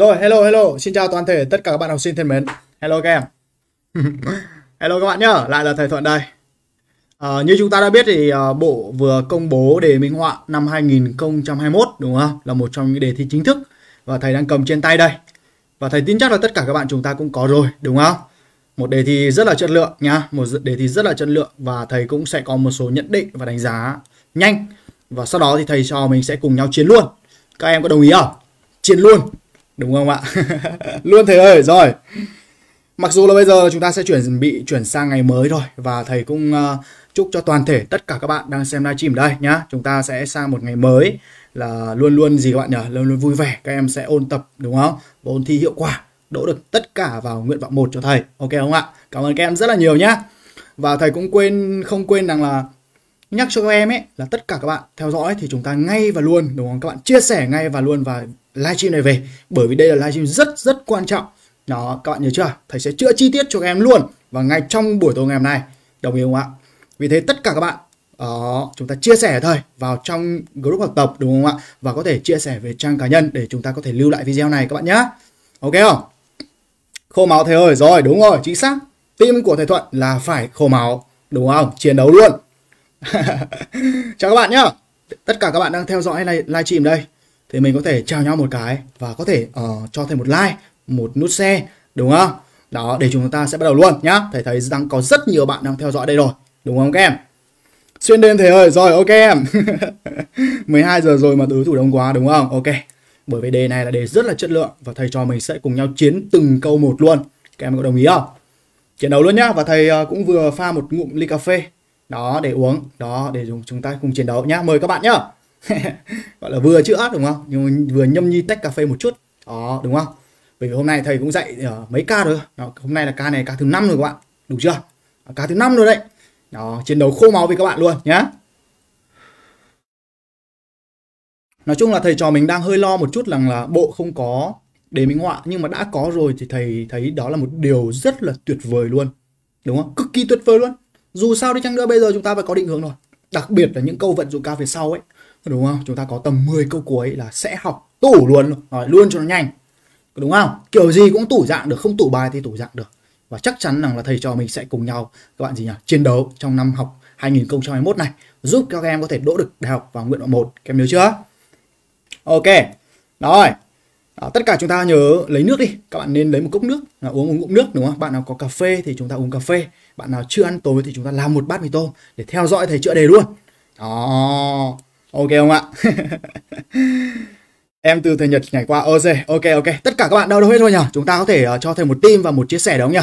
Rồi, hello, hello, xin chào toàn thể tất cả các bạn học sinh thân mến. Hello các em. hello các bạn nhá, lại là thầy Thuận đây. À, như chúng ta đã biết thì à, bộ vừa công bố đề minh họa năm 2021 đúng không? Là một trong những đề thi chính thức và thầy đang cầm trên tay đây. Và thầy tin chắc là tất cả các bạn chúng ta cũng có rồi, đúng không? Một đề thi rất là chất lượng nhá, một đề thi rất là chất lượng và thầy cũng sẽ có một số nhận định và đánh giá nhanh. Và sau đó thì thầy cho mình sẽ cùng nhau chiến luôn. Các em có đồng ý không? Chiến luôn đúng không ạ luôn thầy ơi rồi mặc dù là bây giờ chúng ta sẽ chuẩn bị chuyển sang ngày mới rồi và thầy cũng uh, chúc cho toàn thể tất cả các bạn đang xem livestream đây nhá chúng ta sẽ sang một ngày mới là luôn luôn gì các bạn nhỉ luôn luôn vui vẻ các em sẽ ôn tập đúng không và ôn thi hiệu quả đỗ được tất cả vào nguyện vọng một cho thầy ok không ạ cảm ơn các em rất là nhiều nhá và thầy cũng quên không quên rằng là nhắc cho các em ấy là tất cả các bạn theo dõi thì chúng ta ngay và luôn đúng không các bạn chia sẻ ngay và luôn và livestream này về bởi vì đây là livestream rất rất quan trọng đó các bạn nhớ chưa thầy sẽ chữa chi tiết cho các em luôn và ngay trong buổi tối ngày hôm nay đồng ý không ạ vì thế tất cả các bạn đó, ờ, chúng ta chia sẻ thôi vào trong group học tập đúng không ạ và có thể chia sẻ về trang cá nhân để chúng ta có thể lưu lại video này các bạn nhé ok không khô máu thầy ơi rồi đúng rồi chính xác Tim của thầy thuận là phải khô máu đúng không chiến đấu luôn chào các bạn nhá tất cả các bạn đang theo dõi live stream đây thì mình có thể chào nhau một cái và có thể uh, cho thêm một like một nút xe đúng không đó để chúng ta sẽ bắt đầu luôn nhá thầy thấy rằng có rất nhiều bạn đang theo dõi đây rồi đúng không các em xuyên đêm thầy ơi rồi ok em 12 giờ rồi mà tứ thủ đông quá đúng không ok bởi vì đề này là đề rất là chất lượng và thầy cho mình sẽ cùng nhau chiến từng câu một luôn các em có đồng ý không chiến đấu luôn nhá và thầy ờ, cũng vừa pha một ngụm ly cà phê đó để uống đó để dùng chúng ta cùng chiến đấu nhá mời các bạn nhá gọi là vừa chữa đúng không nhưng vừa nhâm nhi tách cà phê một chút đó đúng không bởi vì hôm nay thầy cũng dạy uh, mấy ca rồi đó, hôm nay là ca này ca thứ năm rồi các bạn đủ chưa ca thứ năm rồi đấy đó chiến đấu khô máu với các bạn luôn nhé. nói chung là thầy trò mình đang hơi lo một chút rằng là bộ không có để minh họa nhưng mà đã có rồi thì thầy thấy đó là một điều rất là tuyệt vời luôn đúng không cực kỳ tuyệt vời luôn dù sao đi chăng nữa bây giờ chúng ta phải có định hướng rồi đặc biệt là những câu vận dụng cao về sau ấy đúng không chúng ta có tầm 10 câu cuối là sẽ học tủ luôn nói luôn cho nó nhanh đúng không kiểu gì cũng tủ dạng được không tủ bài thì tủ dạng được và chắc chắn rằng là thầy trò mình sẽ cùng nhau các bạn gì nhỉ chiến đấu trong năm học 2021 này giúp các em có thể đỗ được đại học vào nguyện vọng một các em nhớ chưa ok rồi đó, à, tất cả chúng ta nhớ lấy nước đi các bạn nên lấy một cốc nước là uống một ngụm nước đúng không bạn nào có cà phê thì chúng ta uống cà phê bạn nào chưa ăn tối thì chúng ta làm một bát mì tôm để theo dõi thầy chữa đề luôn đó ok không ạ em từ thời nhật nhảy qua ok ok ok tất cả các bạn đâu đâu hết thôi nhỉ chúng ta có thể uh, cho thêm một tim và một chia sẻ đúng không nhỉ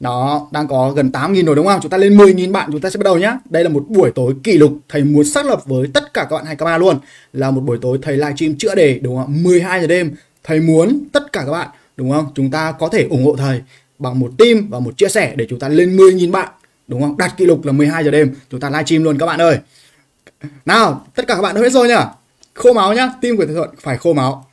đó đang có gần 8.000 rồi đúng không chúng ta lên 10.000 bạn chúng ta sẽ bắt đầu nhá đây là một buổi tối kỷ lục thầy muốn xác lập với tất cả các bạn hai k ba luôn là một buổi tối thầy livestream chữa đề đúng không 12 giờ đêm thầy muốn tất cả các bạn đúng không chúng ta có thể ủng hộ thầy bằng một tim và một chia sẻ để chúng ta lên 10.000 bạn đúng không đặt kỷ lục là 12 giờ đêm chúng ta livestream luôn các bạn ơi nào, tất cả các bạn đã biết rồi nhá. Khô máu nhá, tim của Thầy Thuận phải khô máu.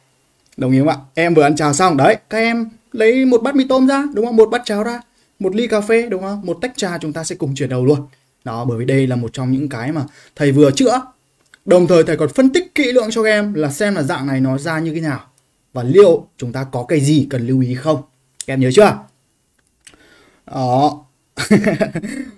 Đồng ý không ạ? Em vừa ăn cháo xong đấy, các em lấy một bát mì tôm ra, đúng không? Một bát cháo ra, một ly cà phê đúng không? Một tách trà chúng ta sẽ cùng chuyển đầu luôn. Đó, bởi vì đây là một trong những cái mà thầy vừa chữa. Đồng thời thầy còn phân tích kỹ lượng cho các em là xem là dạng này nó ra như thế nào và liệu chúng ta có cái gì cần lưu ý không. Các em nhớ chưa? Đó,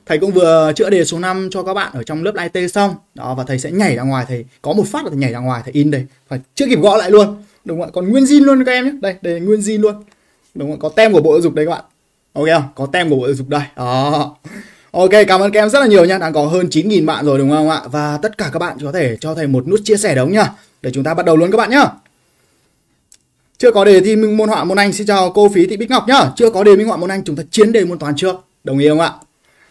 thầy cũng vừa chữa đề số 5 cho các bạn ở trong lớp IT xong đó và thầy sẽ nhảy ra ngoài thầy có một phát là thầy nhảy ra ngoài thầy in đây phải chưa kịp gõ lại luôn đúng không ạ còn nguyên zin luôn các em nhé đây đây nguyên zin luôn đúng không có tem của bộ giáo dục đấy các bạn ok không có tem của bộ giáo dục đây đó Ok, cảm ơn các em rất là nhiều nha. Đang có hơn 9.000 bạn rồi đúng không ạ? Và tất cả các bạn có thể cho thầy một nút chia sẻ đúng nhá. Để chúng ta bắt đầu luôn các bạn nhá. Chưa có đề thi môn họa môn Anh, xin chào cô Phí Thị Bích Ngọc nhá. Chưa có đề minh họa môn Anh, chúng ta chiến đề môn toán trước. Đồng ý không ạ?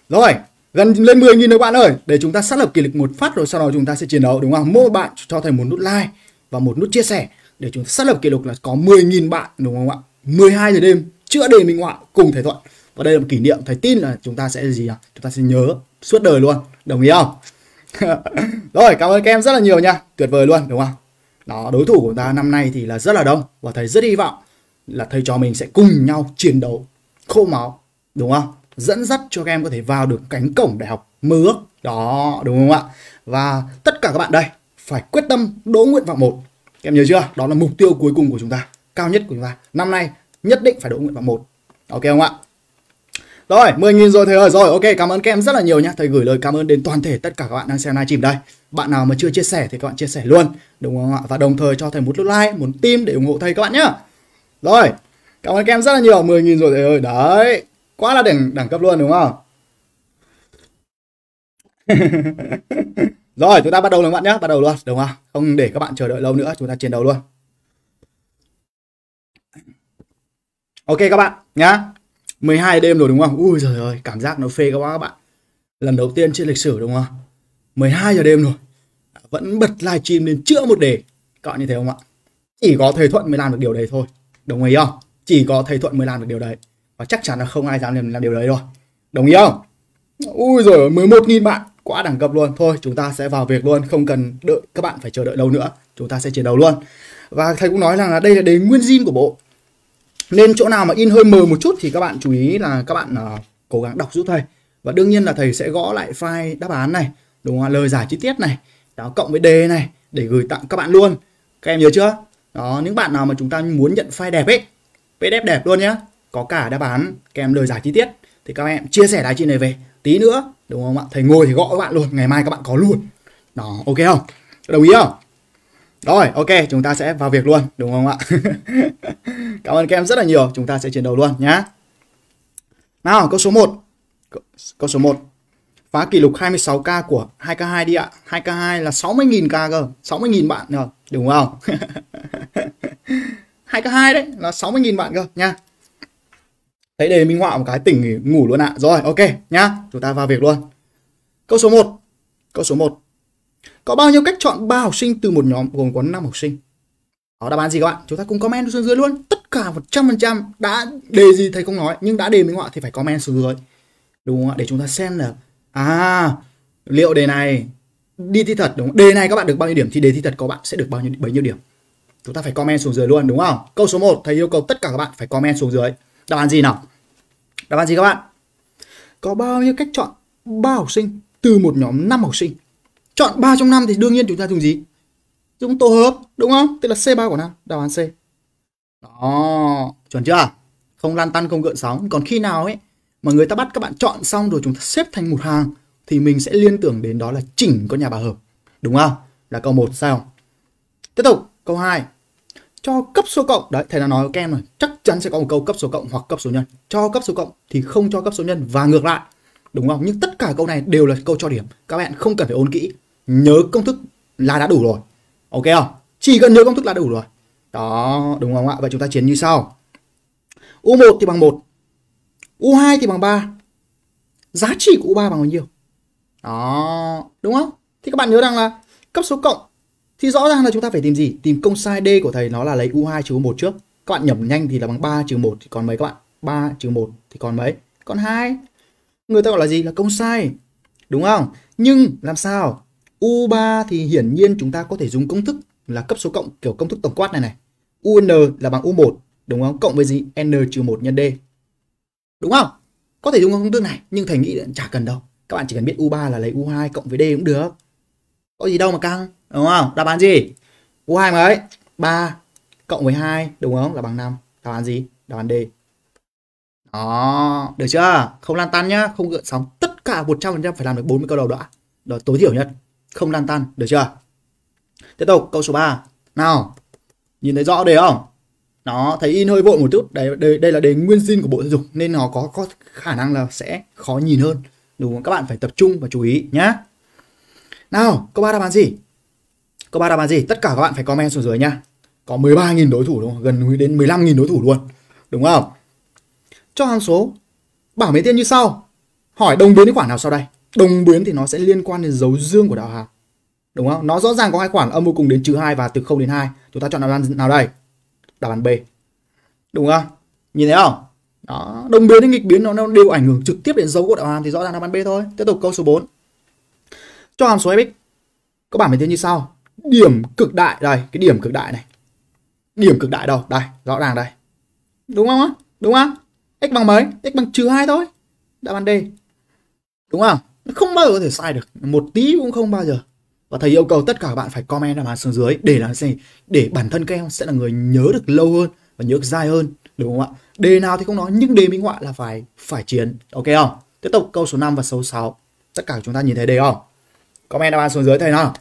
Rồi, gần lên 10.000 rồi bạn ơi. Để chúng ta xác lập kỷ lục một phát rồi sau đó chúng ta sẽ chiến đấu đúng không? Mỗi bạn cho thầy một nút like và một nút chia sẻ để chúng ta xác lập kỷ lục là có 10.000 bạn đúng không ạ? 12 giờ đêm chữa đề minh họa cùng thầy Thuận. Và đây là một kỷ niệm thầy tin là chúng ta sẽ gì ạ? Chúng ta sẽ nhớ suốt đời luôn. Đồng ý không? rồi, cảm ơn các em rất là nhiều nha. Tuyệt vời luôn đúng không? Đó, đối thủ của ta năm nay thì là rất là đông và thầy rất hy vọng là thầy cho mình sẽ cùng nhau chiến đấu khô máu đúng không? dẫn dắt cho các em có thể vào được cánh cổng đại học mơ ước đó đúng không ạ và tất cả các bạn đây phải quyết tâm đỗ nguyện vọng một các em nhớ chưa đó là mục tiêu cuối cùng của chúng ta cao nhất của chúng ta năm nay nhất định phải đỗ nguyện vọng một ok không ạ rồi 10 nghìn rồi thầy ơi rồi ok cảm ơn các em rất là nhiều nhé thầy gửi lời cảm ơn đến toàn thể tất cả các bạn đang xem livestream đây bạn nào mà chưa chia sẻ thì các bạn chia sẻ luôn đúng không ạ và đồng thời cho thầy một lượt like một tim để ủng hộ thầy các bạn nhé rồi cảm ơn các em rất là nhiều 10 nghìn rồi thầy ơi đấy quá là đỉnh đẳng cấp luôn đúng không rồi chúng ta bắt đầu các bạn nhé bắt đầu luôn đúng không không để các bạn chờ đợi lâu nữa chúng ta chiến đấu luôn ok các bạn nhá 12 đêm rồi đúng không ui trời ơi cảm giác nó phê quá các bạn lần đầu tiên trên lịch sử đúng không 12 giờ đêm rồi vẫn bật livestream đến chữa một đề các bạn như thế không ạ chỉ có thầy thuận mới làm được điều đấy thôi đồng ý không chỉ có thầy thuận mới làm được điều đấy và chắc chắn là không ai dám làm, làm điều đấy rồi đồng ý không ui rồi 11 nghìn bạn quá đẳng cấp luôn thôi chúng ta sẽ vào việc luôn không cần đợi các bạn phải chờ đợi lâu nữa chúng ta sẽ chiến đấu luôn và thầy cũng nói rằng là đây là đề nguyên zin của bộ nên chỗ nào mà in hơi mờ một chút thì các bạn chú ý là các bạn uh, cố gắng đọc giúp thầy và đương nhiên là thầy sẽ gõ lại file đáp án này đúng không lời giải chi tiết này đó cộng với đề này để gửi tặng các bạn luôn các em nhớ chưa đó những bạn nào mà chúng ta muốn nhận file đẹp ấy PDF đẹp luôn nhé có cả đáp án kèm lời giải chi tiết thì các em chia sẻ đài chị này về tí nữa đúng không ạ thầy ngồi thì gọi các bạn luôn ngày mai các bạn có luôn đó ok không đồng ý không rồi ok chúng ta sẽ vào việc luôn đúng không ạ cảm ơn các em rất là nhiều chúng ta sẽ chiến đấu luôn nhá nào câu số 1 câu số 1 phá kỷ lục 26k của 2k2 đi ạ 2k2 là 60.000 k cơ 60.000 bạn rồi đúng không 2k2 đấy là 60.000 bạn cơ nha thấy đề minh họa một cái tỉnh ngủ luôn ạ à. rồi ok nhá chúng ta vào việc luôn câu số 1 câu số 1 có bao nhiêu cách chọn 3 học sinh từ một nhóm gồm có 5 học sinh đó đáp án gì các bạn chúng ta cùng comment xuống dưới luôn tất cả 100% đã đề gì thầy không nói nhưng đã đề minh họa thì phải comment xuống dưới đúng không ạ để chúng ta xem là à liệu đề này đi thi thật đúng không? đề này các bạn được bao nhiêu điểm thì đề thi thật các bạn sẽ được bao nhiêu bấy nhiêu điểm chúng ta phải comment xuống dưới luôn đúng không câu số 1 thầy yêu cầu tất cả các bạn phải comment xuống dưới Đáp án gì nào? Đáp án gì các bạn? Có bao nhiêu cách chọn 3 học sinh từ một nhóm 5 học sinh? Chọn 3 trong 5 thì đương nhiên chúng ta dùng gì? Dùng tổ hợp, đúng không? Tức là C3 của năm. đáp án C. Đó, chuẩn chưa? Không lan tăn, không gợn sóng. Còn khi nào ấy mà người ta bắt các bạn chọn xong rồi chúng ta xếp thành một hàng thì mình sẽ liên tưởng đến đó là chỉnh con nhà bà hợp. Đúng không? Là câu 1 sao? Tiếp tục, câu 2 cho cấp số cộng đấy thầy đã nói với các em rồi chắc chắn sẽ có một câu cấp số cộng hoặc cấp số nhân cho cấp số cộng thì không cho cấp số nhân và ngược lại đúng không nhưng tất cả câu này đều là câu cho điểm các bạn không cần phải ôn kỹ nhớ công thức là đã đủ rồi ok không chỉ cần nhớ công thức là đủ rồi đó đúng không ạ vậy chúng ta chiến như sau u1 thì bằng 1 u2 thì bằng 3 giá trị của u3 bằng bao nhiêu đó đúng không thì các bạn nhớ rằng là cấp số cộng thì rõ ràng là chúng ta phải tìm gì? Tìm công sai D của thầy nó là lấy U2 trừ U1 trước. Các bạn nhẩm nhanh thì là bằng 3 trừ 1 thì còn mấy các bạn? 3 trừ 1 thì còn mấy? Còn 2. Người ta gọi là gì? Là công sai. Đúng không? Nhưng làm sao? U3 thì hiển nhiên chúng ta có thể dùng công thức là cấp số cộng kiểu công thức tổng quát này này. UN là bằng U1 đúng không? Cộng với gì? N trừ 1 nhân D. Đúng không? Có thể dùng công thức này nhưng thầy nghĩ là chả cần đâu. Các bạn chỉ cần biết U3 là lấy U2 cộng với D cũng được. Có gì đâu mà căng đúng không đáp án gì u2 mà 3 cộng với 2 đúng không là bằng 5 đáp án gì đáp án D đó được chưa không lan tan nhá không gợn sóng tất cả 100% phải làm được 40 câu đầu đã đó tối thiểu nhất không lan tan được chưa tiếp tục câu số 3 nào nhìn thấy rõ đề không nó thấy in hơi vội một chút đấy đây, đây là đề nguyên sinh của bộ giáo dục nên nó có có khả năng là sẽ khó nhìn hơn đúng không các bạn phải tập trung và chú ý nhá nào câu 3 đáp án gì có ba đáp án gì? Tất cả các bạn phải comment xuống dưới nha. Có 13.000 đối thủ đúng không? Gần đến 15.000 đối thủ luôn. Đúng không? Cho hàm số bảo mấy tiên như sau. Hỏi đồng biến đến khoản nào sau đây? Đồng biến thì nó sẽ liên quan đến dấu dương của đạo hàm. Đúng không? Nó rõ ràng có hai khoản âm vô cùng đến trừ 2 và từ 0 đến 2. Chúng ta chọn đáp án nào đây? Đáp án B. Đúng không? Nhìn thấy không? Đó, đồng biến đến nghịch biến nó đều ảnh hưởng trực tiếp đến dấu của đạo hàm thì rõ ràng đáp án B thôi. Tiếp tục câu số 4. Cho hàm số fx có bảng biến tiên như sau điểm cực đại đây cái điểm cực đại này điểm cực đại đâu đây rõ ràng đây đúng không á đúng không x bằng mấy x bằng trừ hai thôi đáp án d đúng không nó không bao giờ có thể sai được một tí cũng không bao giờ và thầy yêu cầu tất cả các bạn phải comment đáp án xuống dưới để làm gì để bản thân các em sẽ là người nhớ được lâu hơn và nhớ được dài hơn đúng không ạ đề nào thì không nói nhưng đề minh họa là phải phải chiến ok không tiếp tục câu số 5 và số 6 tất cả chúng ta nhìn thấy đề không comment đáp án xuống dưới thầy nào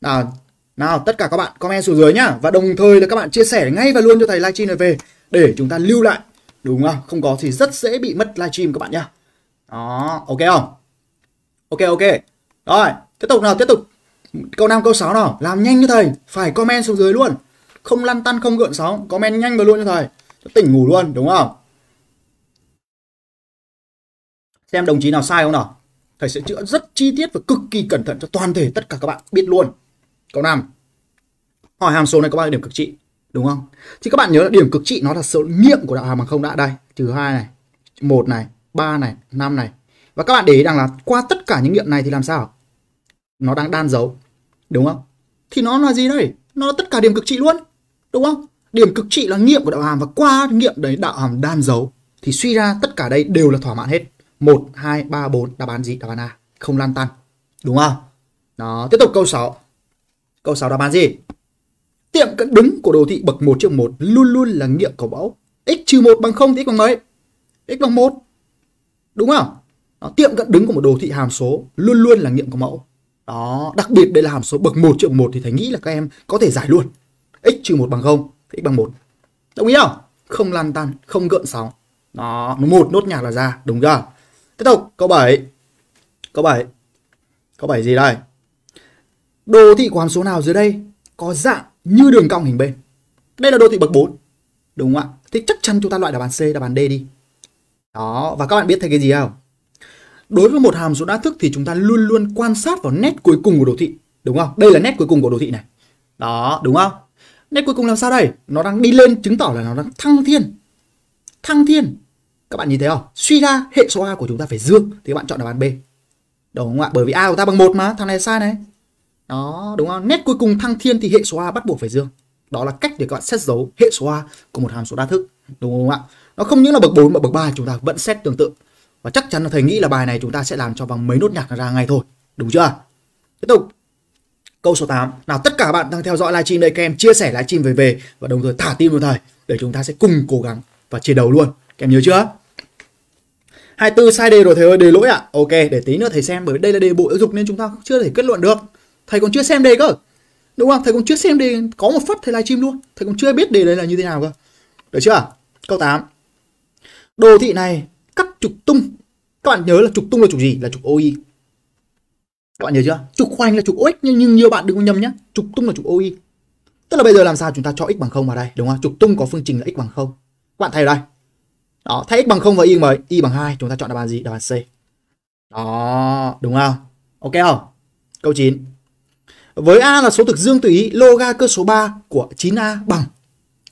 nào nào tất cả các bạn comment xuống dưới nhá Và đồng thời là các bạn chia sẻ ngay và luôn cho thầy livestream này về Để chúng ta lưu lại Đúng không? Không có thì rất dễ bị mất livestream các bạn nhá Đó, ok không? Ok ok Rồi, tiếp tục nào, tiếp tục Câu 5, câu 6 nào, làm nhanh cho thầy Phải comment xuống dưới luôn Không lăn tăn, không gợn sóng, comment nhanh vào luôn cho thầy tỉnh ngủ luôn, đúng không? Xem đồng chí nào sai không nào Thầy sẽ chữa rất chi tiết và cực kỳ cẩn thận cho toàn thể tất cả các bạn biết luôn Câu 5. Hỏi hàm số này có bao nhiêu điểm cực trị? Đúng không? Thì các bạn nhớ là điểm cực trị nó là số nghiệm của đạo hàm bằng không đã đây. Trừ 2 này, 1 này, 3 này, 5 này. Và các bạn để ý rằng là qua tất cả những nghiệm này thì làm sao? Nó đang đan dấu. Đúng không? Thì nó là gì đây? Nó là tất cả điểm cực trị luôn. Đúng không? Điểm cực trị là nghiệm của đạo hàm và qua nghiệm đấy đạo hàm đan dấu. Thì suy ra tất cả đây đều là thỏa mãn hết. 1, 2, 3, 4, đáp án gì? Đáp án A. Không lan tan. Đúng không? Đó, tiếp tục câu 6. Câu 6 đáp án gì? Tiệm cận đứng của đồ thị bậc 1 triệu 1 luôn luôn là nghiệm của mẫu x trừ 1 bằng 0 thì x bằng mấy? x bằng 1. Đúng không? Đó, tiệm cận đứng của một đồ thị hàm số luôn luôn là nghiệm của mẫu. Đó, đặc biệt đây là hàm số bậc 1 triệu 1 thì thầy nghĩ là các em có thể giải luôn. x trừ 1 bằng 0 thì x bằng 1. Đồng ý không? Không lan tan, không gợn sóng. Đó, nó một nốt nhạc là ra, đúng chưa? Tiếp tục, câu 7. Câu 7. Câu 7 gì đây? Đồ thị của hàm số nào dưới đây có dạng như đường cong hình b? Đây là đô thị bậc 4. Đúng không ạ? Thì chắc chắn chúng ta loại đáp án C, đáp án D đi. Đó, và các bạn biết thấy cái gì không? Đối với một hàm số đa thức thì chúng ta luôn luôn quan sát vào nét cuối cùng của đồ thị, đúng không? Đây là nét cuối cùng của đồ thị này. Đó, đúng không? Nét cuối cùng làm sao đây? Nó đang đi lên chứng tỏ là nó đang thăng thiên. Thăng thiên. Các bạn nhìn thấy không? Suy ra hệ số A của chúng ta phải dương thì các bạn chọn đáp án B. Đúng không ạ? Bởi vì A của ta bằng một mà, thằng này sai này đó đúng không nét cuối cùng thăng thiên thì hệ số a bắt buộc phải dương đó là cách để các bạn xét dấu hệ số a của một hàm số đa thức đúng không ạ nó không những là bậc 4 mà bậc 3 chúng ta vẫn xét tương tự và chắc chắn là thầy nghĩ là bài này chúng ta sẽ làm cho bằng mấy nốt nhạc ra ngay thôi đúng chưa tiếp tục câu số 8 nào tất cả bạn đang theo dõi livestream đây các em chia sẻ livestream về về và đồng thời thả tim cho thầy để chúng ta sẽ cùng cố gắng và chiến đấu luôn các em nhớ chưa 24 sai đề rồi thầy ơi đề lỗi ạ à? ok để tí nữa thầy xem bởi đây là đề bộ giáo dục nên chúng ta chưa thể kết luận được thầy còn chưa xem đề cơ đúng không thầy còn chưa xem đề có một phát thầy livestream luôn thầy còn chưa biết đề đấy là như thế nào cơ được chưa câu 8 đồ thị này cắt trục tung các bạn nhớ là trục tung là trục gì là trục OI các bạn nhớ chưa trục khoanh là trục OX nhưng, nhưng nhiều bạn đừng có nhầm nhé trục tung là trục OI tức là bây giờ làm sao chúng ta cho x bằng không vào đây đúng không trục tung có phương trình là x bằng không các bạn thay vào đây đó thay x bằng không và y bằng y bằng hai chúng ta chọn đáp án gì đáp án C đó đúng không ok không câu 9 với A là số thực dương tùy ý, loga cơ số 3 của 9A bằng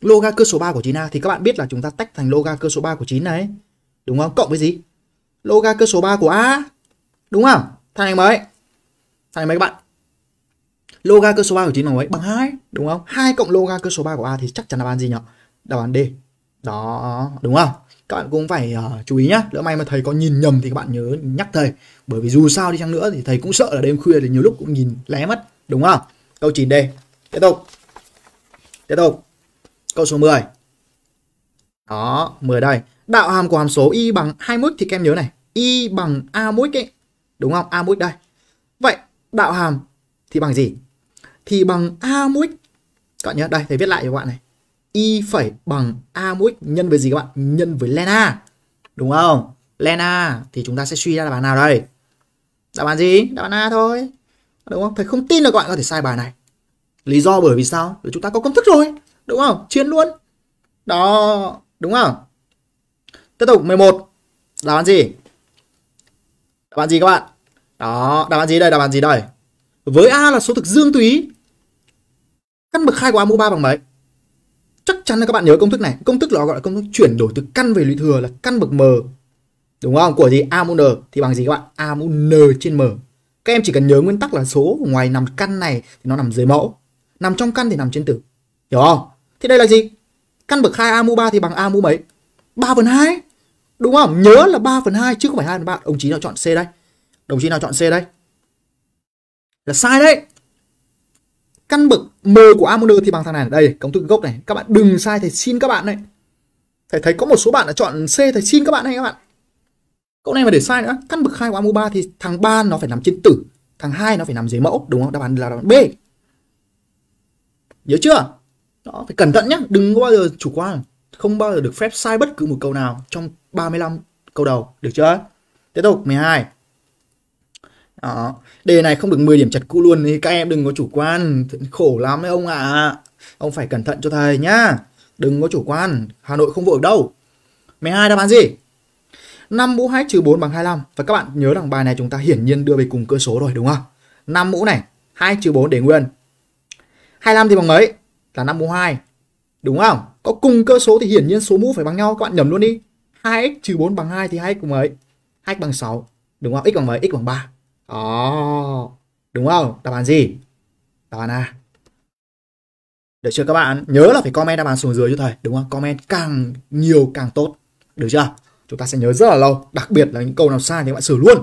loga cơ số 3 của 9A thì các bạn biết là chúng ta tách thành loga cơ số 3 của 9 này, đúng không? Cộng với gì? Loga cơ số 3 của A. Đúng không? Thành mấy? Thành mấy các bạn? Loga cơ số 3 của 9 bằng mấy? Bằng 2, đúng không? 2 cộng loga cơ số 3 của A thì chắc chắn là đáp gì nhỉ? Đáp án D. Đó, đúng không? Các bạn cũng phải uh, chú ý nhá. Lỡ may mà thầy có nhìn nhầm thì các bạn nhớ nhắc thầy. Bởi vì dù sao đi chăng nữa thì thầy cũng sợ là đêm khuya thì nhiều lúc cũng nhìn lé mất. Đúng không? Câu 9D. Tiếp tục. Tiếp tục. Câu số 10. Đó, 10 đây. Đạo hàm của hàm số y bằng 21 thì các em nhớ này. Y bằng a mút ấy. Đúng không? A mút đây. Vậy đạo hàm thì bằng gì? Thì bằng a mút. Các bạn nhớ đây, thầy viết lại cho các bạn này. Y phẩy bằng a mút nhân với gì các bạn? Nhân với len a. Đúng không? Len a thì chúng ta sẽ suy ra là bằng nào đây? Đáp án gì? Đáp án A thôi đúng không thầy không tin là các bạn có thể sai bài này lý do bởi vì sao là chúng ta có công thức rồi đúng không chiến luôn đó đúng không tiếp tục 11 đáp án gì đáp án gì các bạn đó đáp án gì đây đáp án gì đây với a là số thực dương túy căn bậc hai của a mũ ba bằng mấy chắc chắn là các bạn nhớ công thức này công thức nó gọi là công thức chuyển đổi từ căn về lũy thừa là căn bậc m đúng không của gì a mũ n thì bằng gì các bạn a mũ n trên m các em chỉ cần nhớ nguyên tắc là số ngoài nằm căn này thì nó nằm dưới mẫu. Nằm trong căn thì nằm trên tử. Hiểu không? thì đây là gì? Căn bậc 2 A mũ 3 thì bằng A mũ mấy? 3 phần 2. Đúng không? Nhớ là 3 phần 2 chứ không phải 2 phần 3. Đồng chí nào chọn C đây? Đồng chí nào chọn C đây? Là sai đấy. Căn bậc M của A mũ N thì bằng thằng này. Đây, công thức gốc này. Các bạn đừng sai thầy xin các bạn này. Thầy thấy có một số bạn đã chọn C thầy xin các bạn hay các bạn. Câu này mà để sai nữa, căn bậc hai của ba thì thằng ba nó phải nằm trên tử, thằng hai nó phải nằm dưới mẫu, đúng không? Đáp án là đáp án B. Nhớ chưa? Đó, phải cẩn thận nhé, đừng có bao giờ chủ quan, không bao giờ được phép sai bất cứ một câu nào trong 35 câu đầu, được chưa? Tiếp tục 12. Đó. Đề này không được 10 điểm chặt cũ luôn thì các em đừng có chủ quan, khổ lắm đấy ông ạ. À. Ông phải cẩn thận cho thầy nhá. Đừng có chủ quan, Hà Nội không vội đâu. 12 đáp án gì? 5 mũ 2 trừ 4 bằng 25 và các bạn nhớ rằng bài này chúng ta hiển nhiên đưa về cùng cơ số rồi đúng không? 5 mũ này 2 trừ 4 để nguyên. 25 thì bằng mấy? Là 5 mũ 2. Đúng không? Có cùng cơ số thì hiển nhiên số mũ phải bằng nhau các bạn nhầm luôn đi. 2x trừ 4 bằng 2 thì 2x bằng mấy? 2x bằng 6. Đúng không? x bằng mấy? x bằng 3. Đó. Đúng không? Đáp án gì? Đáp án A. Được chưa các bạn? Nhớ là phải comment đáp án xuống dưới cho thầy, đúng không? Comment càng nhiều càng tốt. Được chưa? chúng ta sẽ nhớ rất là lâu đặc biệt là những câu nào sai thì bạn sửa luôn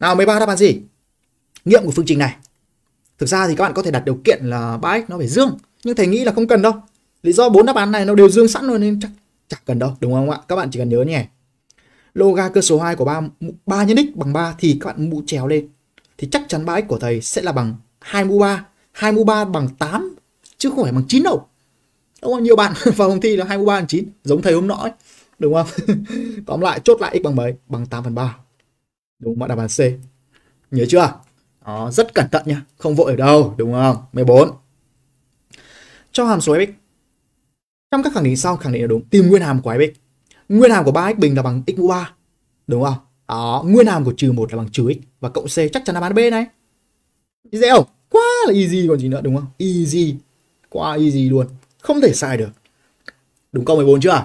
nào 13 đáp án gì nghiệm của phương trình này thực ra thì các bạn có thể đặt điều kiện là 3x nó phải dương nhưng thầy nghĩ là không cần đâu lý do bốn đáp án này nó đều dương sẵn rồi nên chắc chẳng cần đâu đúng không ạ các bạn chỉ cần nhớ nhỉ loga cơ số 2 của 3 3 nhân x bằng 3 thì các bạn mũ chéo lên thì chắc chắn 3x của thầy sẽ là bằng 2 mũ 3 2 mũ 3 bằng 8 chứ không phải bằng 9 đâu đúng không? nhiều bạn vào phòng thi là 2 mũ 3 bằng 9 giống thầy hôm nọ ấy đúng không tóm lại chốt lại x bằng mấy bằng 8 phần 3 đúng mà đáp án C nhớ chưa đó, rất cẩn thận nhá không vội ở đâu đúng không 14 cho hàm số fx trong các khẳng định sau khẳng định là đúng tìm nguyên hàm của fx nguyên hàm của 3x bình là bằng x mũ 3 đúng không đó nguyên hàm của trừ 1 là bằng trừ x và cộng c chắc chắn là bán b này dễ không quá là easy còn gì nữa đúng không easy quá easy luôn không thể sai được đúng câu 14 chưa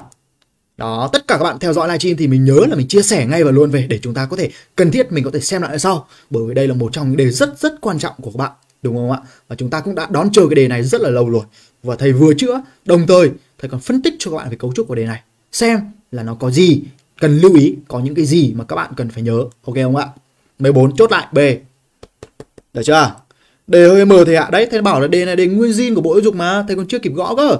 đó tất cả các bạn theo dõi livestream thì mình nhớ là mình chia sẻ ngay và luôn về để chúng ta có thể cần thiết mình có thể xem lại sau bởi vì đây là một trong những đề rất rất quan trọng của các bạn đúng không ạ và chúng ta cũng đã đón chờ cái đề này rất là lâu rồi và thầy vừa chữa đồng thời thầy còn phân tích cho các bạn về cấu trúc của đề này xem là nó có gì cần lưu ý có những cái gì mà các bạn cần phải nhớ ok không ạ 14 chốt lại B được chưa đề hơi mờ thầy ạ đấy thầy bảo là đề này đề nguyên zin của bộ giáo dục mà thầy còn chưa kịp gõ cơ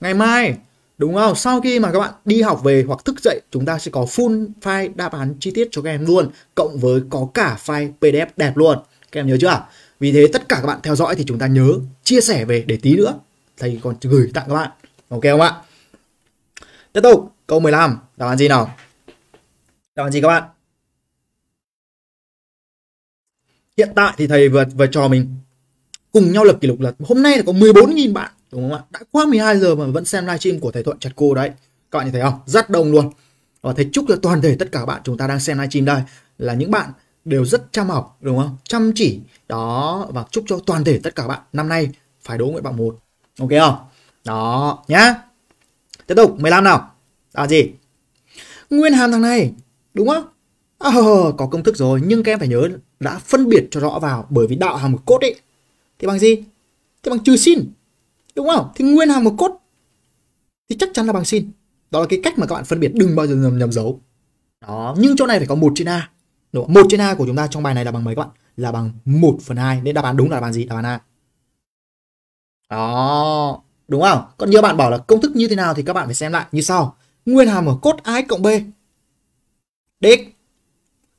ngày mai Đúng không? Sau khi mà các bạn đi học về hoặc thức dậy, chúng ta sẽ có full file đáp án chi tiết cho các em luôn, cộng với có cả file PDF đẹp luôn. Các em nhớ chưa? Vì thế tất cả các bạn theo dõi thì chúng ta nhớ chia sẻ về để tí nữa thầy còn gửi tặng các bạn. Ok không ạ? Tiếp tục, câu 15, đáp án gì nào? Đáp án gì các bạn? Hiện tại thì thầy vừa vừa cho mình cùng nhau lập kỷ lục là hôm nay là có 14.000 bạn đúng không ạ đã qua 12 giờ mà vẫn xem livestream của thầy thuận chặt cô đấy các bạn nhìn thấy không rất đông luôn và thầy chúc cho toàn thể tất cả bạn chúng ta đang xem livestream đây là những bạn đều rất chăm học đúng không chăm chỉ đó và chúc cho toàn thể tất cả bạn năm nay phải đỗ nguyện vọng một ok không đó nhá tiếp tục 15 nào à gì nguyên hàm thằng này đúng không à, có công thức rồi nhưng các em phải nhớ đã phân biệt cho rõ vào bởi vì đạo hàm cốt ấy thì bằng gì thì bằng trừ sin đúng không thì nguyên hàm của cốt thì chắc chắn là bằng sin đó là cái cách mà các bạn phân biệt đừng bao giờ nhầm nhầm dấu đó nhưng chỗ này phải có một trên a đúng không? một trên a của chúng ta trong bài này là bằng mấy các bạn là bằng 1 phần hai nên đáp án đúng là đáp án gì đáp án a đó đúng không còn nhiều bạn bảo là công thức như thế nào thì các bạn phải xem lại như sau nguyên hàm của cốt a cộng b dx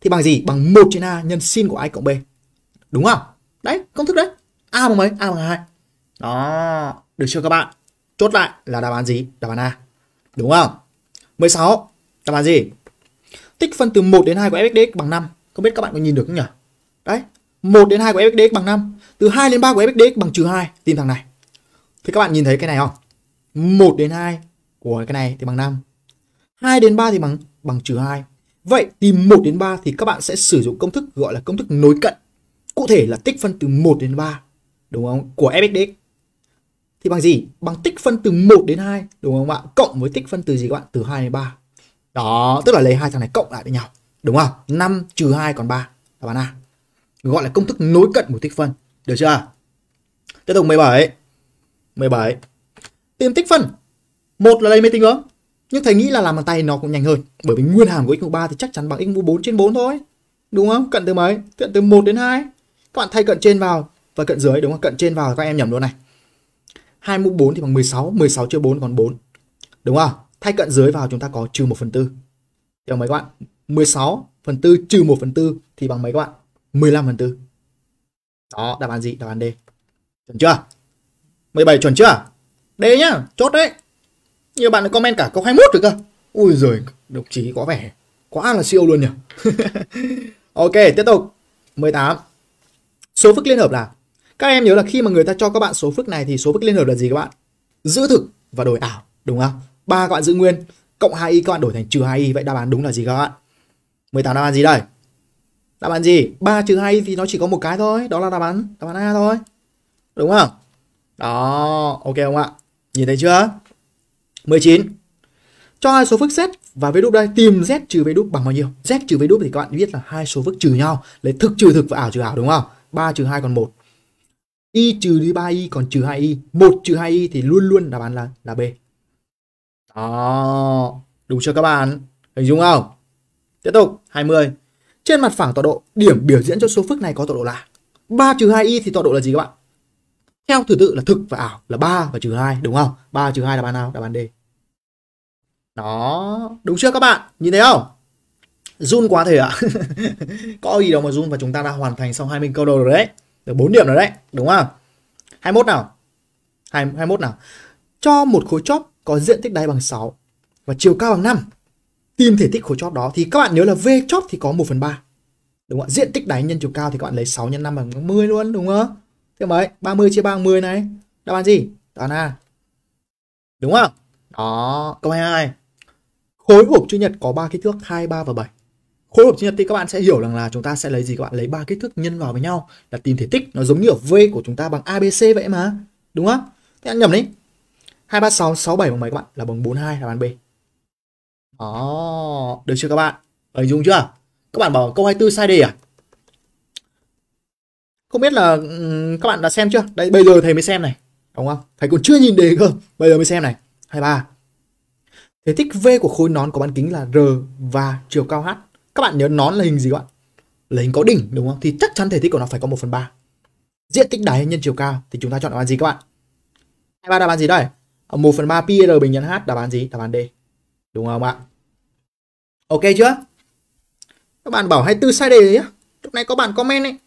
thì bằng gì bằng 1 trên a nhân sin của a cộng b đúng không đấy công thức đấy a bằng mấy a bằng hai đó được chưa các bạn? Chốt lại là đáp án gì? Đáp án A. Đúng không? 16. Đáp án gì? Tích phân từ 1 đến 2 của fxdx bằng 5. Không biết các bạn có nhìn được không nhỉ? Đấy, 1 đến 2 của fxdx bằng 5, từ 2 đến 3 của fxdx bằng trừ -2, tìm thằng này. Thì các bạn nhìn thấy cái này không? 1 đến 2 của cái này thì bằng 5. 2 đến 3 thì bằng bằng trừ -2. Vậy tìm 1 đến 3 thì các bạn sẽ sử dụng công thức gọi là công thức nối cận. Cụ thể là tích phân từ 1 đến 3 đúng không? Của fxdx thì bằng gì? Bằng tích phân từ 1 đến 2 đúng không ạ? Cộng với tích phân từ gì các bạn? Từ 2 đến 3. Đó, tức là lấy hai thằng này cộng lại với nhau. Đúng không? 5 trừ 2 còn 3. các bạn A. Gọi là công thức nối cận của tích phân. Được chưa? Tiếp tục 17. 17. Tìm tích phân. Một là lấy mấy tính hướng. Nhưng thầy nghĩ là làm bằng tay nó cũng nhanh hơn, bởi vì nguyên hàm của x mũ 3 thì chắc chắn bằng x mũ 4 trên 4 thôi. Đúng không? Cận từ mấy? Cận từ 1 đến 2. Các bạn thay cận trên vào và cận dưới đúng không? Cận trên vào các em nhầm luôn này. 2 mũ 4 thì bằng 16, 16 chia 4 còn 4. Đúng không? Thay cận dưới vào chúng ta có trừ 1 phần 4. Hiểu mấy các bạn? 16 phần 4 trừ 1 phần 4 thì bằng mấy các bạn? 15 phần 4. Đó, đáp án gì? Đáp án D. Chuẩn chưa? 17 chuẩn chưa? D nhá, chốt đấy. Nhiều bạn comment cả câu 21 được cơ. Ui giời, đồng chí có vẻ quá là siêu luôn nhỉ. ok, tiếp tục. 18. Số phức liên hợp là các em nhớ là khi mà người ta cho các bạn số phức này thì số phức liên hợp là gì các bạn? Giữ thực và đổi ảo, đúng không? ba các bạn giữ nguyên, cộng 2y các bạn đổi thành trừ 2y, vậy đáp án đúng là gì các bạn? 18 đáp án gì đây? Đáp án gì? 3 trừ 2 thì nó chỉ có một cái thôi, đó là đáp án đáp án A thôi. Đúng không? Đó, ok không ạ? Nhìn thấy chưa? 19. Cho hai số phức z và v đúp đây, tìm z trừ v đúp bằng bao nhiêu? Z trừ v đúp thì các bạn biết là hai số phức trừ nhau, lấy thực trừ thực và ảo trừ ảo đúng không? 3 trừ 2 còn 1 y trừ đi 3y còn trừ 2y, 1 trừ 2y thì luôn luôn đáp án là là B. Đó, đúng chưa các bạn? Hình dung không? Tiếp tục, 20. Trên mặt phẳng tọa độ, điểm biểu diễn cho số phức này có tọa độ là 3 trừ 2y thì tọa độ là gì các bạn? Theo thứ tự là thực và ảo là 3 và trừ 2 đúng không? 3 trừ 2 đáp án nào? Đáp án D. Đó, đúng chưa các bạn? Nhìn thấy không? Run quá thầy ạ. có gì đâu mà run và chúng ta đã hoàn thành xong 20 câu đầu rồi đấy được 4 điểm rồi đấy đúng không 21 nào 2, 21 nào cho một khối chóp có diện tích đáy bằng 6 và chiều cao bằng 5 tìm thể tích khối chóp đó thì các bạn nhớ là V chóp thì có 1 phần 3 đúng không ạ diện tích đáy nhân chiều cao thì các bạn lấy 6 nhân 5 bằng 10 luôn đúng không thế mấy 30 chia 3 bằng 10 này đáp án gì đáp án A đúng không đó câu 22 khối hộp chữ nhật có 3 kích thước 2 3 và 7 khối hợp chữ nhật thì các bạn sẽ hiểu rằng là chúng ta sẽ lấy gì các bạn lấy ba kích thước nhân vào với nhau là tìm thể tích nó giống như ở v của chúng ta bằng abc vậy mà đúng không thế anh nhầm đấy hai ba sáu sáu bảy bằng mấy các bạn là bằng bốn hai là bàn b đó được chưa các bạn hình dung chưa các bạn bảo câu 24 sai đề à không biết là các bạn đã xem chưa đấy bây giờ thầy mới xem này đúng không thầy còn chưa nhìn đề cơ bây giờ mới xem này hai ba. Thể tích V của khối nón có bán kính là R và chiều cao H các bạn nhớ nón là hình gì các bạn là hình có đỉnh đúng không thì chắc chắn thể tích của nó phải có 1 phần ba diện tích đáy nhân chiều cao thì chúng ta chọn đáp án gì các bạn hai ba đáp án gì đây 1 phần ba PR bình nhân H đáp án gì đáp án D đúng không ạ ok chưa các bạn bảo 24 sai đề á lúc này có bạn comment ấy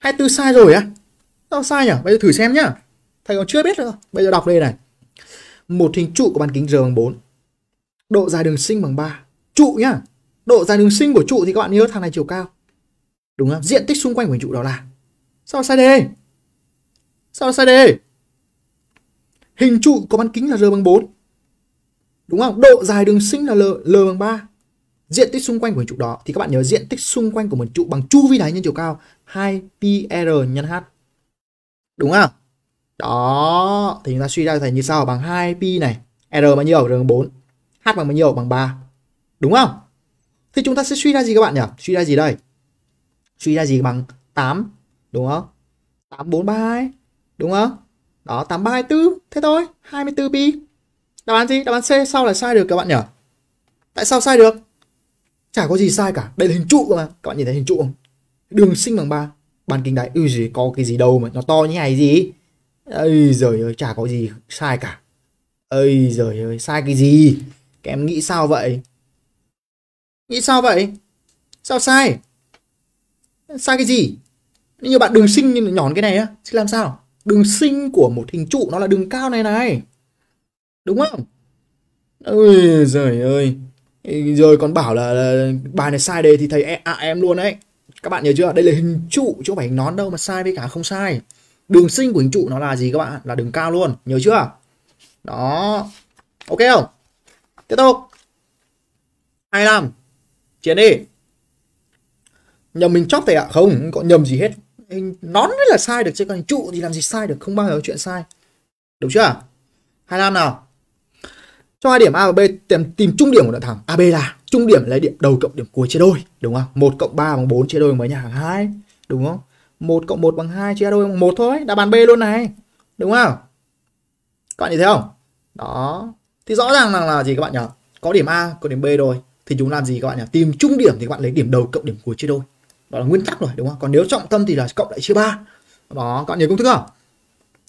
24 sai rồi á sao sai nhỉ bây giờ thử xem nhá thầy còn chưa biết nữa bây giờ đọc đây này một hình trụ có bán kính r bằng 4 độ dài đường sinh bằng 3 trụ nhá độ dài đường sinh của trụ thì các bạn nhớ thằng này chiều cao đúng không diện tích xung quanh của trụ đó là sao sai đề sao sai đề hình trụ có bán kính là r bằng 4 đúng không độ dài đường sinh là l, l bằng 3 diện tích xung quanh của hình trụ đó thì các bạn nhớ diện tích xung quanh của một trụ bằng chu vi đáy nhân chiều cao 2 πr nhân h đúng không đó thì chúng ta suy ra thành như sau bằng 2 pi này r bao nhiêu r bằng 4 h bằng bao nhiêu bằng 3 đúng không thì chúng ta sẽ suy ra gì các bạn nhỉ? Suy ra gì đây? Suy ra gì bằng 8 đúng không? 8432 đúng không? Đó 8324 thế thôi, 24 pi. Đáp án gì? Đáp án C sao là sai được các bạn nhỉ? Tại sao sai được? Chả có gì sai cả. Đây là hình trụ mà. Các bạn nhìn thấy hình trụ không? Đường sinh bằng 3. Bàn kính đáy ui ừ gì có cái gì đâu mà nó to như này gì? Ây giời ơi, chả có gì sai cả. Ây giời ơi, sai cái gì? Các em nghĩ sao vậy? Nghĩ sao vậy? Sao sai? Sai cái gì? Nhiều bạn đường sinh nhỏn cái này á, thì làm sao? Đường sinh của một hình trụ nó là đường cao này này. Đúng không? Ôi giời ơi. Rồi còn bảo là, là bài này sai đề thì thầy e, à, em luôn đấy. Các bạn nhớ chưa? Đây là hình trụ chứ không phải hình nón đâu mà sai với cả không sai. Đường sinh của hình trụ nó là gì các bạn? Là đường cao luôn, nhớ chưa? Đó. Ok không? Tiếp tục. 25. Chiến đi. Nhầm mình chót thầy ạ. À? Không, không có nhầm gì hết. Hình nón mới là sai được chứ còn trụ thì làm gì sai được. Không bao giờ có chuyện sai. Đúng chưa? Hai 25 nào. Cho hai điểm A và B tìm, tìm trung điểm của đoạn thẳng. AB là trung điểm lấy điểm đầu cộng điểm cuối chia đôi. Đúng không? một cộng ba bằng bốn chia đôi bằng mấy nhà hàng hai Đúng không? một cộng một bằng hai chia đôi bằng một thôi. Đáp án B luôn này. Đúng không? Các bạn nhìn thấy không? Đó. Thì rõ ràng là gì các bạn nhỉ? Có điểm A, có điểm B rồi thì chúng làm gì các bạn nhỉ tìm trung điểm thì các bạn lấy điểm đầu cộng điểm cuối chia đôi đó là nguyên tắc rồi đúng không còn nếu trọng tâm thì là cộng lại chia ba đó các bạn nhớ công thức không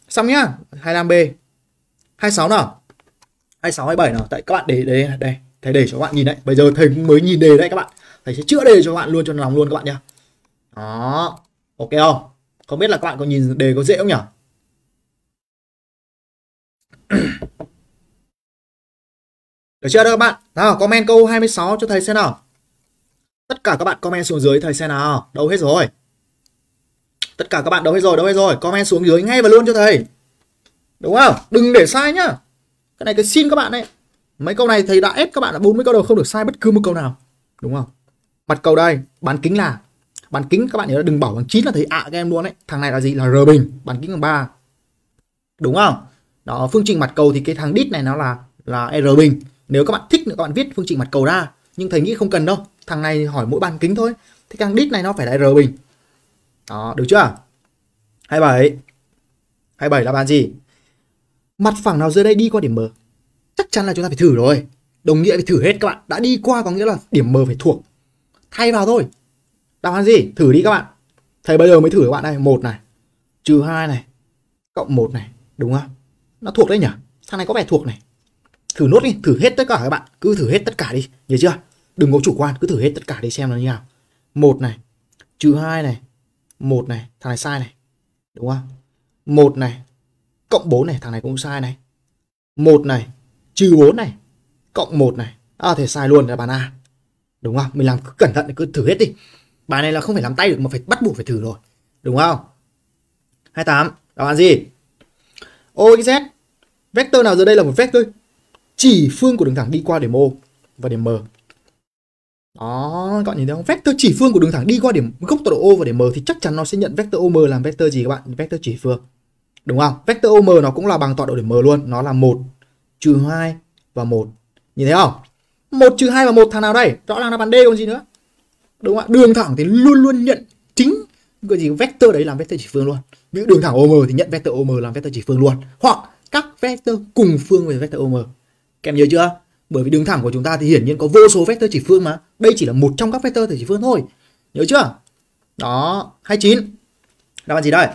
xong nhá 25b 26 nào 26 27 nào tại các bạn để đây đây thầy để cho các bạn nhìn đấy bây giờ thầy mới nhìn đề đấy các bạn thầy sẽ chữa đề cho các bạn luôn cho lòng luôn các bạn nhá đó ok không không biết là các bạn có nhìn đề có dễ không nhỉ Được chưa được các bạn? Nào, comment câu 26 cho thầy xem nào. Tất cả các bạn comment xuống dưới thầy xem nào. Đâu hết rồi. Tất cả các bạn đâu hết rồi, đâu hết rồi. Comment xuống dưới ngay và luôn cho thầy. Đúng không? Đừng để sai nhá. Cái này cái xin các bạn đấy. Mấy câu này thầy đã ép các bạn là 40 câu đầu không được sai bất cứ một câu nào. Đúng không? Mặt cầu đây, bán kính là bán kính các bạn nhớ đừng bảo bằng 9 là thầy ạ à các em luôn đấy. Thằng này là gì? Là R bình, bán kính bằng 3. Đúng không? Đó, phương trình mặt cầu thì cái thằng đít này nó là là R bình nếu các bạn thích nữa các bạn viết phương trình mặt cầu ra nhưng thầy nghĩ không cần đâu thằng này hỏi mỗi bán kính thôi thế càng đít này nó phải đại r bình đó được chưa 27 27 là bàn gì mặt phẳng nào dưới đây đi qua điểm m chắc chắn là chúng ta phải thử rồi đồng nghĩa phải thử hết các bạn đã đi qua có nghĩa là điểm m phải thuộc thay vào thôi đáp án gì thử đi các bạn thầy bây giờ mới thử các bạn đây một này trừ hai này cộng một này đúng không nó thuộc đấy nhỉ thằng này có vẻ thuộc này thử nốt đi thử hết tất cả các bạn cứ thử hết tất cả đi nhớ chưa đừng có chủ quan cứ thử hết tất cả đi xem nó như nào một này trừ hai này một này thằng này sai này đúng không một này cộng 4 này thằng này cũng sai này một này trừ 4 này cộng một này à, thể sai luôn là bạn A đúng không mình làm cứ cẩn thận cứ thử hết đi bài này là không phải làm tay được mà phải bắt buộc phải thử rồi đúng không 28 đáp án gì z vector nào giờ đây là một vector chỉ phương của đường thẳng đi qua điểm O và điểm M. Đó, các bạn nhìn thấy không? Vector chỉ phương của đường thẳng đi qua điểm gốc tọa độ O và điểm M thì chắc chắn nó sẽ nhận vector OM làm vector gì các bạn? Vector chỉ phương. Đúng không? Vector OM nó cũng là bằng tọa độ điểm M luôn, nó là 1 trừ 2 và 1. Nhìn thấy không? 1 trừ 2 và 1 thằng nào đây? Rõ ràng là bàn D còn gì nữa. Đúng không ạ? Đường thẳng thì luôn luôn nhận chính cái gì vector đấy làm vector chỉ phương luôn. Ví dụ đường thẳng OM thì nhận vector OM làm vector chỉ phương luôn. Hoặc các vector cùng phương với vector OM em nhớ chưa bởi vì đường thẳng của chúng ta thì hiển nhiên có vô số vectơ chỉ phương mà đây chỉ là một trong các vectơ chỉ phương thôi nhớ chưa đó 29 đáp án gì đây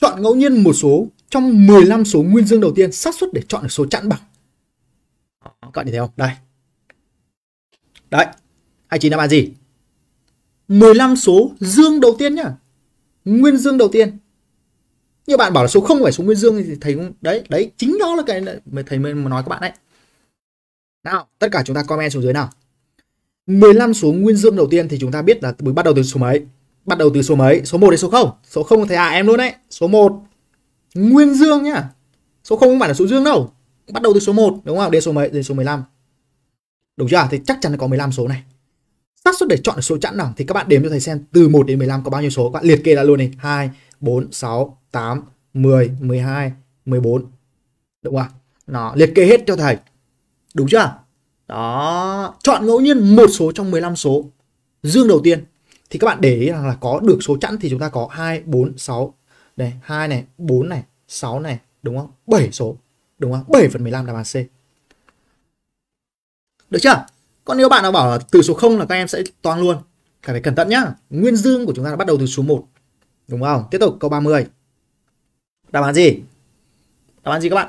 chọn ngẫu nhiên một số trong 15 số nguyên dương đầu tiên xác suất để chọn được số chẵn bằng các bạn nhìn thấy không đây đấy 29 đáp án gì 15 số dương đầu tiên nhá nguyên dương đầu tiên như bạn bảo là số không phải số nguyên dương thì thầy cũng đấy đấy chính đó là cái mà thầy mới nói các bạn đấy nào tất cả chúng ta comment xuống dưới nào 15 số nguyên dương đầu tiên thì chúng ta biết là bắt đầu từ số mấy bắt đầu từ số mấy số 1 đến số 0 số 0 thầy à em luôn đấy số 1 nguyên dương nhá số 0 không phải là số dương đâu bắt đầu từ số 1 đúng không đến số mấy đến số 15 đúng chưa thì chắc chắn là có 15 số này xác suất để chọn được số chẵn nào thì các bạn đếm cho thầy xem từ 1 đến 15 có bao nhiêu số các bạn liệt kê ra luôn này 2 4, 6, 8, 10, 12, 14. Đúng không ạ? Nó liệt kê hết cho thầy. Đúng chưa? Đó, chọn ngẫu nhiên một số trong 15 số dương đầu tiên thì các bạn để ý rằng là có được số chẵn thì chúng ta có 2 4 6 đây 2 này, 4 này, 6 này, đúng không? 7 số, đúng không? 7 phần 15 đáp án C. Được chưa? Còn nếu bạn nào bảo là từ số 0 là các em sẽ toang luôn. Cả phải cẩn thận nhá. Nguyên dương của chúng ta bắt đầu từ số 1. Đúng không? Tiếp tục câu 30. Đáp án gì? Đáp án gì các bạn?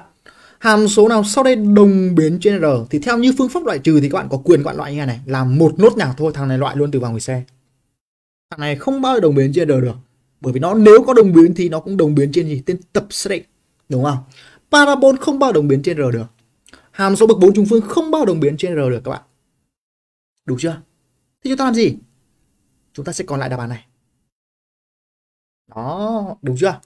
Hàm số nào sau đây đồng biến trên R thì theo như phương pháp loại trừ thì các bạn có quyền các bạn loại như này, làm một nốt nhạc thôi, thằng này loại luôn từ vòng người xe. Thằng này không bao giờ đồng biến trên R được. Bởi vì nó nếu có đồng biến thì nó cũng đồng biến trên gì? Tên tập xác định. Đúng không? Parabol không bao giờ đồng biến trên R được. Hàm số bậc 4 trung phương không bao giờ đồng biến trên R được các bạn. đủ chưa? Thì chúng ta làm gì? Chúng ta sẽ còn lại đáp án này đó đúng chưa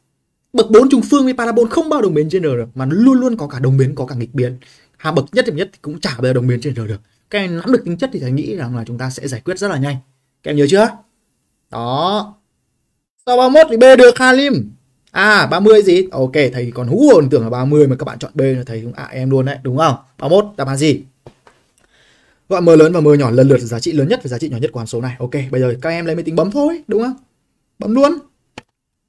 bậc 4 trùng phương với parabol không bao đồng biến trên r được mà nó luôn luôn có cả đồng biến có cả nghịch biến hạ bậc nhất thì nhất thì cũng chả bao giờ đồng biến trên r được các em nắm được tính chất thì thầy nghĩ rằng là chúng ta sẽ giải quyết rất là nhanh các em nhớ chưa đó sau 31 thì b được halim À 30 gì? Ok, thầy còn hú hồn tưởng là 30 mà các bạn chọn B là thầy cũng ạ à, em luôn đấy, đúng không? 31 đáp án gì? Gọi M lớn và M nhỏ lần lượt giá trị lớn nhất và giá trị nhỏ nhất của hàm số này. Ok, bây giờ các em lấy máy tính bấm thôi, đúng không? Bấm luôn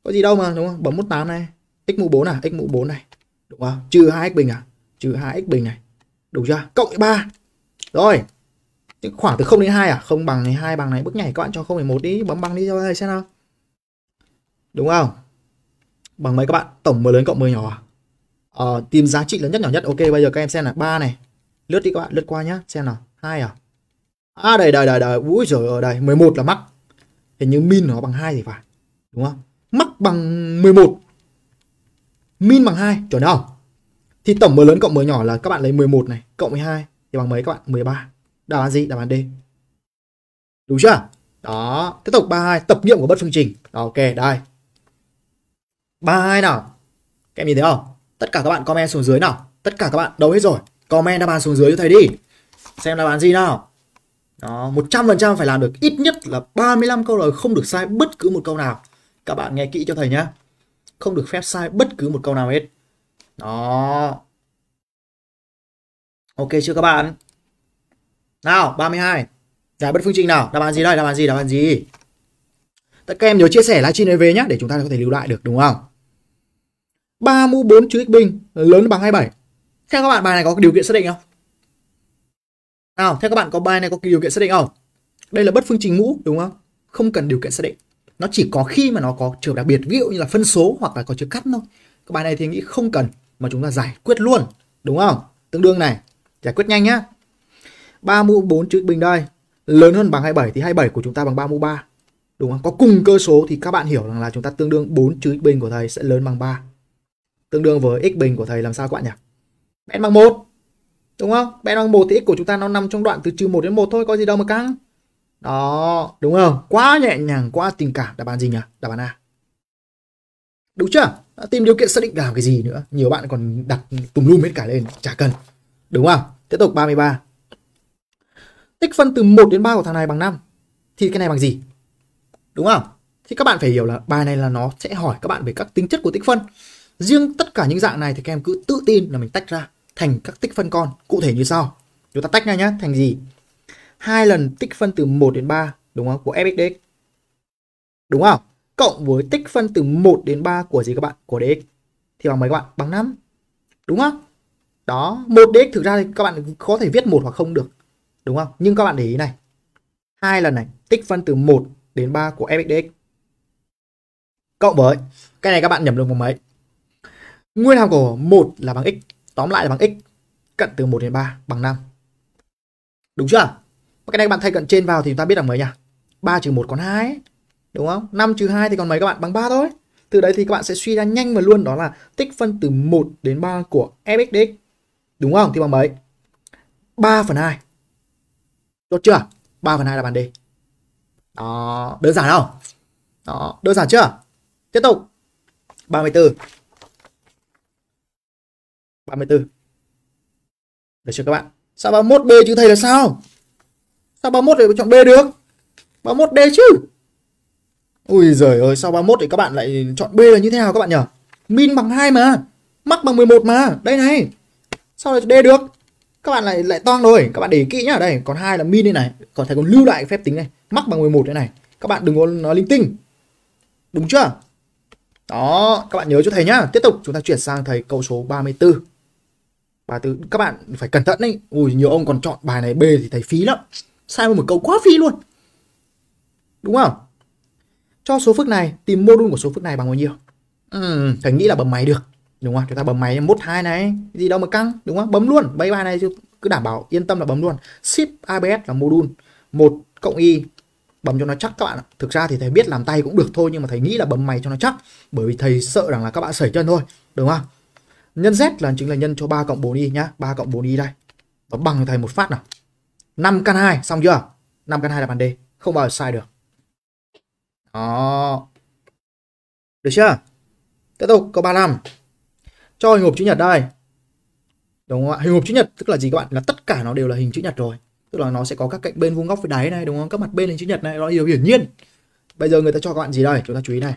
có gì đâu mà đúng không bấm mút 8 này x mũ 4 à x mũ 4 này đúng không trừ 2x bình à trừ 2x bình này đủ chưa cộng 3 rồi những khoảng từ 0 đến 2 à không bằng này hai bằng này bước nhảy các bạn cho 0,1 đi bấm bằng đi cho ơi xem nào đúng không bằng mấy các bạn tổng 10 lớn cộng 10 nhỏ à? ờ, tìm giá trị lớn nhất nhỏ nhất ok bây giờ các em xem là 3 này lướt đi các bạn lướt qua nhá xem nào 2 à à đây đây đây đây úi giời ở đây 11 là mắc hình như min nó bằng 2 thì phải đúng không mắc bằng 11 min bằng 2 chuẩn không thì tổng m lớn cộng m nhỏ là các bạn lấy 11 này cộng 12 thì bằng mấy các bạn 13 đáp án gì đáp án D đúng chưa đó tiếp tục 32 tập nghiệm của bất phương trình đó, ok đây 32 nào các em nhìn thấy không tất cả các bạn comment xuống dưới nào tất cả các bạn đấu hết rồi comment đáp án xuống dưới cho thầy đi xem đáp án gì nào đó, 100% phải làm được ít nhất là 35 câu lời không được sai bất cứ một câu nào các bạn nghe kỹ cho thầy nhá không được phép sai bất cứ một câu nào hết đó ok chưa các bạn nào 32 giải bất phương trình nào đáp án gì đây đáp án gì đáp án gì các em nhớ chia sẻ livestream này về nhé để chúng ta có thể lưu lại được đúng không 3 mũ 4 chữ x bình lớn bằng 27 theo các bạn bài này có điều kiện xác định không nào theo các bạn có bài này có điều kiện xác định không đây là bất phương trình mũ đúng không không cần điều kiện xác định nó chỉ có khi mà nó có trường đặc biệt ví dụ như là phân số hoặc là có chữ cắt thôi các bài này thì nghĩ không cần mà chúng ta giải quyết luôn đúng không tương đương này giải quyết nhanh nhá 3 mũ 4 chữ bình đây lớn hơn bằng 27 thì 27 của chúng ta bằng 3 mũ 3 đúng không có cùng cơ số thì các bạn hiểu rằng là chúng ta tương đương 4 chữ bình của thầy sẽ lớn bằng 3 tương đương với x bình của thầy làm sao các bạn nhỉ bẽn bằng 1 đúng không bẽn bằng 1 thì x của chúng ta nó nằm trong đoạn từ trừ 1 đến 1 thôi có gì đâu mà căng đó đúng không quá nhẹ nhàng quá tình cảm đáp án gì nhỉ đáp án a đúng chưa đã tìm điều kiện xác định làm cái gì nữa nhiều bạn còn đặt tùm lum hết cả lên chả cần đúng không tiếp tục 33 tích phân từ 1 đến 3 của thằng này bằng 5 thì cái này bằng gì đúng không thì các bạn phải hiểu là bài này là nó sẽ hỏi các bạn về các tính chất của tích phân riêng tất cả những dạng này thì các em cứ tự tin là mình tách ra thành các tích phân con cụ thể như sau chúng ta tách ra nhá thành gì hai lần tích phân từ 1 đến 3 đúng không? Của fxdx. Đúng không? Cộng với tích phân từ 1 đến 3 của gì các bạn? Của dx. Thì bằng mấy các bạn? Bằng 5. Đúng không? Đó, 1 dx thực ra thì các bạn có thể viết một hoặc không được. Đúng không? Nhưng các bạn để ý này. Hai lần này, tích phân từ 1 đến 3 của fxdx. Cộng với cái này các bạn nhầm được một mấy? Nguyên hàm của 1 là bằng x, tóm lại là bằng x cận từ 1 đến 3 bằng 5. Đúng chưa? và cái này các bạn thay cận trên vào thì chúng ta biết là mấy nhỉ 3 trừ 1 còn 2 đúng không 5 trừ 2 thì còn mấy các bạn bằng 3 thôi từ đấy thì các bạn sẽ suy ra nhanh và luôn đó là tích phân từ 1 đến 3 của fxdx đúng không thì bằng mấy 3 phần 2 chốt chưa 3 phần 2 là bàn D đó đơn giản không đó đơn giản chưa tiếp tục 34 34 được chưa các bạn sao vào 1B chữ thầy là sao sao 31 lại chọn B được 31 D chứ Ui giời ơi sao 31 thì các bạn lại chọn B là như thế nào các bạn nhỉ Min bằng 2 mà Mắc bằng 11 mà Đây này Sao lại D được Các bạn lại lại toang rồi Các bạn để kỹ nhá Đây còn hai là min đây này Còn thầy còn lưu lại phép tính này Mắc bằng 11 đây này Các bạn đừng có nói linh tinh Đúng chưa Đó Các bạn nhớ cho thầy nhá Tiếp tục chúng ta chuyển sang thầy câu số 34 34 Các bạn phải cẩn thận đấy Ui nhiều ông còn chọn bài này B thì thầy phí lắm sai một câu quá phi luôn đúng không cho số phức này tìm mô đun của số phức này bằng bao nhiêu ừ, thầy nghĩ là bấm máy được đúng không chúng ta bấm máy mốt hai này gì đâu mà căng đúng không bấm luôn bảy ba này cứ đảm bảo yên tâm là bấm luôn ship abs là mô đun một cộng y bấm cho nó chắc các bạn ạ. Thực ra thì thầy biết làm tay cũng được thôi nhưng mà thầy nghĩ là bấm máy cho nó chắc bởi vì thầy sợ rằng là các bạn sẩy chân thôi, đúng không? Nhân z là chính là nhân cho 3 cộng 4y nhá, 3 cộng 4y đây. Nó bằng thầy một phát nào. 5 căn 2 xong chưa 5 căn 2 là bàn D không bao giờ sai được đó được chưa tiếp tục câu 35 cho hình hộp chữ nhật đây đúng không ạ hình hộp chữ nhật tức là gì các bạn là tất cả nó đều là hình chữ nhật rồi tức là nó sẽ có các cạnh bên vuông góc với đáy này đúng không các mặt bên hình chữ nhật này nó đều hiển nhiên bây giờ người ta cho các bạn gì đây chúng ta chú ý này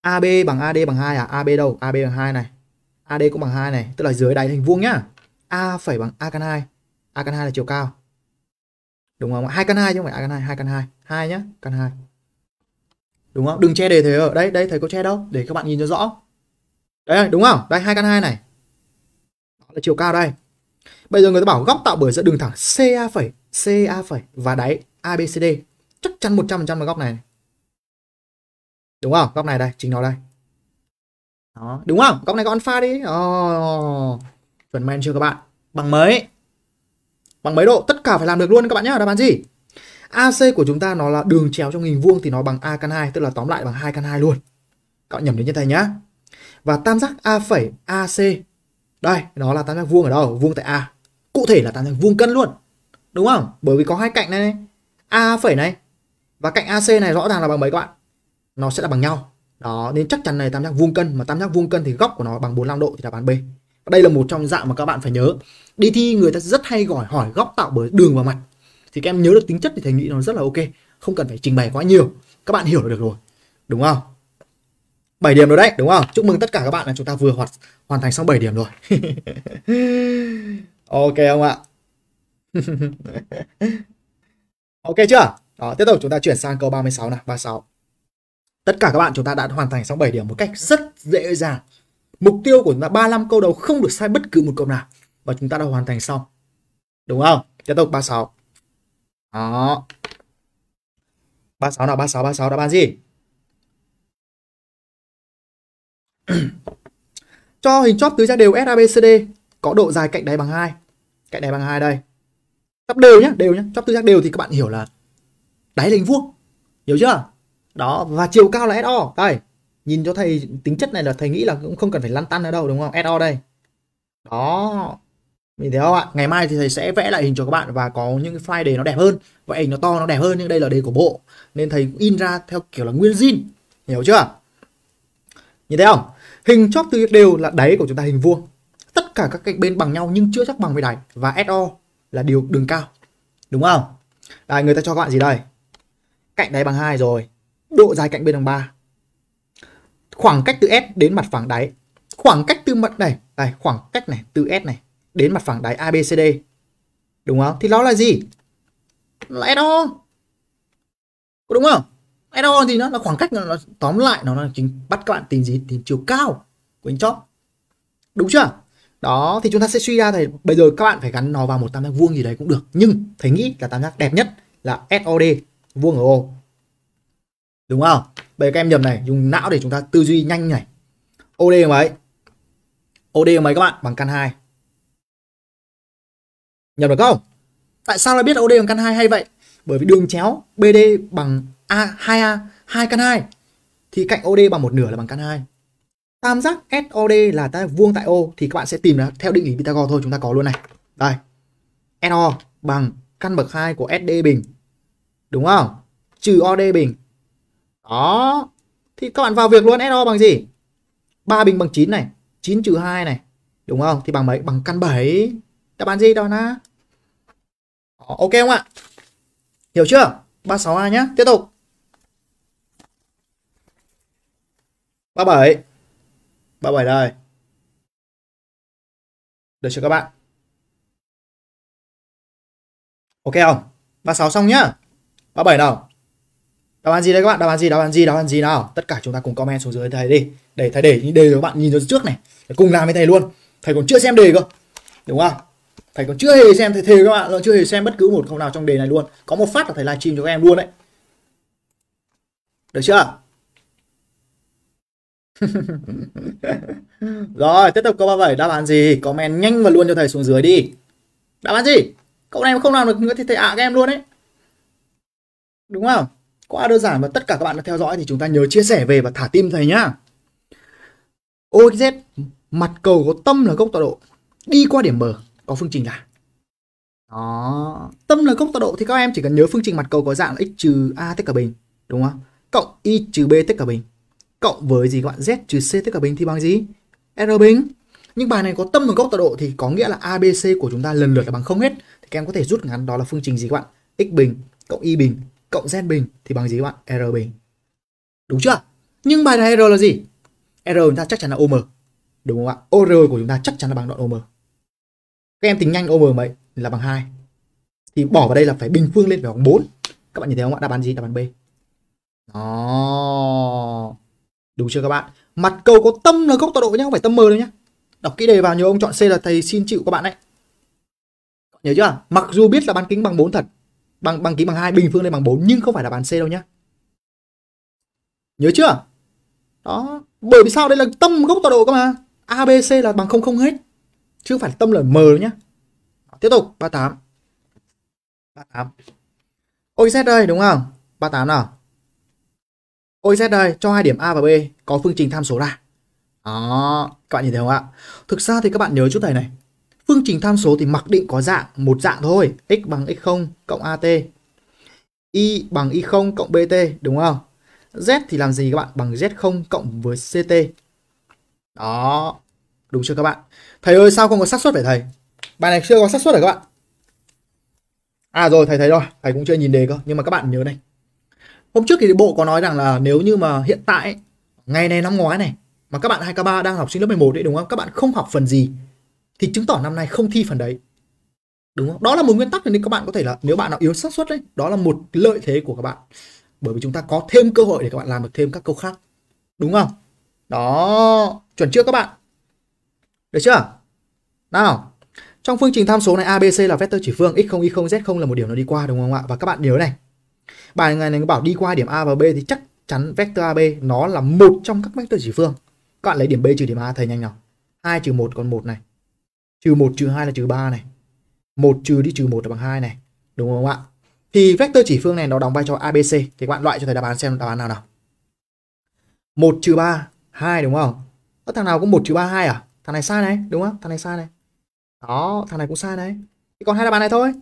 AB bằng AD bằng 2 à AB đâu AB bằng 2 này AD cũng bằng 2 này tức là dưới đáy hình vuông nhá A phẩy bằng A căn 2 a căn 2 là chiều cao đúng không hai căn hai chứ không phải a căn hai hai căn hai hai nhá căn hai đúng không đừng che đề thế ở đây đây thầy có che đâu để các bạn nhìn cho rõ đấy đúng không đây hai căn hai này đó là chiều cao đây bây giờ người ta bảo góc tạo bởi giữa đường thẳng ca phẩy ca phẩy và đáy abcd chắc chắn 100% là góc này đúng không góc này đây chính nó đây đó đúng không góc này có alpha đi oh, chuẩn men chưa các bạn bằng mới bằng mấy độ tất cả phải làm được luôn các bạn nhá đáp án gì AC của chúng ta nó là đường chéo trong hình vuông thì nó bằng A căn 2 tức là tóm lại bằng 2 căn 2 luôn các bạn nhầm đến như thế nhá và tam giác A phẩy AC đây nó là tam giác vuông ở đâu vuông tại A cụ thể là tam giác vuông cân luôn đúng không bởi vì có hai cạnh này, này A phẩy này và cạnh AC này rõ ràng là bằng mấy các bạn nó sẽ là bằng nhau đó nên chắc chắn này tam giác vuông cân mà tam giác vuông cân thì góc của nó bằng 45 độ thì là bàn B đây là một trong dạng mà các bạn phải nhớ đi thi người ta rất hay gọi hỏi góc tạo bởi đường và mặt, thì các em nhớ được tính chất thì thầy nghĩ nó rất là ok không cần phải trình bày quá nhiều các bạn hiểu được rồi đúng không 7 điểm rồi đấy đúng không chúc mừng tất cả các bạn là chúng ta vừa hoạt, hoàn thành xong 7 điểm rồi ok không ạ ok chưa đó tiếp tục chúng ta chuyển sang câu 36 nào 36 tất cả các bạn chúng ta đã hoàn thành xong 7 điểm một cách rất dễ dàng mục tiêu của chúng ta 35 câu đầu không được sai bất cứ một câu nào và chúng ta đã hoàn thành xong đúng không tiếp tục 36 đó 36 nào 36 36 đã ban gì cho hình chóp tứ giác đều SABCD có độ dài cạnh đáy bằng 2 cạnh đáy bằng 2 đây chóp đều nhá đều nhá chóp tứ giác đều thì các bạn hiểu là đáy là hình vuông hiểu chưa đó và chiều cao là SO đây nhìn cho thầy tính chất này là thầy nghĩ là cũng không cần phải lăn tăn ở đâu đúng không SO đây đó mình thấy không ạ ngày mai thì thầy sẽ vẽ lại hình cho các bạn và có những cái file đề nó đẹp hơn vậy hình nó to nó đẹp hơn nhưng đây là đề của bộ nên thầy in ra theo kiểu là nguyên zin hiểu chưa nhìn thấy không hình chóp từ đều là đáy của chúng ta hình vuông tất cả các cạnh bên bằng nhau nhưng chưa chắc bằng với đáy và SO là điều đường cao đúng không đây người ta cho các bạn gì đây cạnh đáy bằng hai rồi độ dài cạnh bên bằng 3 khoảng cách từ S đến mặt phẳng đáy khoảng cách từ mặt này này khoảng cách này từ S này đến mặt phẳng đáy ABCD đúng không thì nó là gì là SO đúng không SO gì nó là khoảng cách nó, nó tóm lại nó là chính bắt các bạn tìm gì tìm chiều cao của anh chóp đúng chưa đó thì chúng ta sẽ suy ra thì bây giờ các bạn phải gắn nó vào một tam giác vuông gì đấy cũng được nhưng thầy nghĩ là tam giác đẹp nhất là SOD vuông ở O đúng không bây giờ các em nhầm này dùng não để chúng ta tư duy nhanh này OD mấy OD mấy các bạn bằng căn 2 nhầm được không tại sao lại biết OD bằng căn 2 hay vậy bởi vì đường chéo BD bằng A 2A 2 căn 2 thì cạnh OD bằng một nửa là bằng căn 2 tam giác SOD là ta vuông tại O thì các bạn sẽ tìm ra theo định lý Pythagore thôi chúng ta có luôn này đây SO bằng căn bậc 2 của SD bình đúng không trừ OD bình đó. Thì các bạn vào việc luôn SO bằng gì? 3 bình bằng 9 này. 9 trừ 2 này. Đúng không? Thì bằng mấy? Bằng căn 7. Đáp án gì đó là Ok không ạ? Hiểu chưa? 36A nhá. Tiếp tục. 37. 37 đây. Được chưa các bạn? Ok không? 36 xong nhá. 37 nào đáp án gì đấy các bạn đáp án gì đáp án gì đáp án gì nào tất cả chúng ta cùng comment xuống dưới thầy đi để thầy để những đề các bạn nhìn rồi trước này để cùng làm với thầy luôn thầy còn chưa xem đề cơ đúng không thầy còn chưa hề xem thầy thề các bạn chưa hề xem bất cứ một câu nào trong đề này luôn có một phát là thầy livestream cho các em luôn đấy được chưa rồi tiếp tục câu 37 đáp án gì comment nhanh và luôn cho thầy xuống dưới đi đáp án gì cậu này không làm được nữa thì thầy ạ à các em luôn đấy đúng không quá đơn giản và tất cả các bạn đã theo dõi thì chúng ta nhớ chia sẻ về và thả tim thầy nhá OXZ mặt cầu có tâm là gốc tọa độ đi qua điểm M có phương trình là đó tâm là gốc tọa độ thì các em chỉ cần nhớ phương trình mặt cầu có dạng là x trừ a tất cả bình đúng không cộng y trừ b tất cả bình cộng với gì các bạn z trừ c tất cả bình thì bằng gì r bình nhưng bài này có tâm là gốc tọa độ thì có nghĩa là abc của chúng ta lần lượt là bằng không hết thì các em có thể rút ngắn đó là phương trình gì các bạn x bình cộng y bình cộng z bình thì bằng gì các bạn? R bình. Đúng chưa? Nhưng bài này R là gì? R của chúng ta chắc chắn là OM. Đúng không ạ? OR của chúng ta chắc chắn là bằng đoạn OM. Các em tính nhanh OM mấy là bằng 2. Thì bỏ vào đây là phải bình phương lên phải bằng 4. Các bạn nhìn thấy không ạ? Đáp án gì? Đáp án B. Đó. Đúng chưa các bạn? Mặt cầu có tâm là góc tọa độ nhé, không phải tâm m đâu nhé. Đọc kỹ đề vào nhiều ông chọn C là thầy xin chịu các bạn đấy. Nhớ chưa? Mặc dù biết là bán kính bằng 4 thật, bằng bằng ký bằng hai bình phương lên bằng 4 nhưng không phải là bàn C đâu nhá nhớ chưa đó bởi vì sao đây là tâm gốc tọa độ cơ mà ABC là bằng không không hết chứ không phải tâm là M nhá tiếp tục 38 38 OZ đây đúng không 38 nào OZ đây cho hai điểm A và B có phương trình tham số ra đó các bạn nhìn thấy không ạ thực ra thì các bạn nhớ chút này này Phương trình tham số thì mặc định có dạng một dạng thôi, x bằng x0 cộng AT. Y bằng Y0 cộng BT đúng không? Z thì làm gì các bạn? Bằng Z0 cộng với CT. Đó, đúng chưa các bạn? Thầy ơi sao không có xác suất vậy thầy? Bài này chưa có xác suất rồi các bạn. À rồi thầy thấy rồi, thầy cũng chưa nhìn đề cơ, nhưng mà các bạn nhớ này. Hôm trước thì bộ có nói rằng là nếu như mà hiện tại ngày này năm ngoái này mà các bạn 2K3 đang học sinh lớp 11 đấy đúng không? Các bạn không học phần gì thì chứng tỏ năm nay không thi phần đấy đúng không đó là một nguyên tắc nên các bạn có thể là nếu bạn nào yếu xác suất đấy đó là một lợi thế của các bạn bởi vì chúng ta có thêm cơ hội để các bạn làm được thêm các câu khác đúng không đó chuẩn chưa các bạn được chưa nào trong phương trình tham số này abc là vector chỉ phương x0 y0 z0 là một điểm nó đi qua đúng không ạ và các bạn nhớ này bài này này bảo đi qua điểm a và b thì chắc chắn vector ab nó là một trong các vector chỉ phương các bạn lấy điểm b trừ điểm a thầy nhanh nào 2 trừ 1 còn 1 này trừ 1 trừ 2 là trừ 3 này 1 trừ đi trừ 1 là bằng 2 này đúng không ạ thì vector chỉ phương này nó đóng vai trò ABC thì các bạn loại cho thầy đáp án xem đáp án nào nào 1 trừ 3 2 đúng không Ở thằng nào cũng 1 trừ 3 2 à thằng này sai này đúng không thằng này sai này đó thằng này cũng sai này thì còn hai đáp án này thôi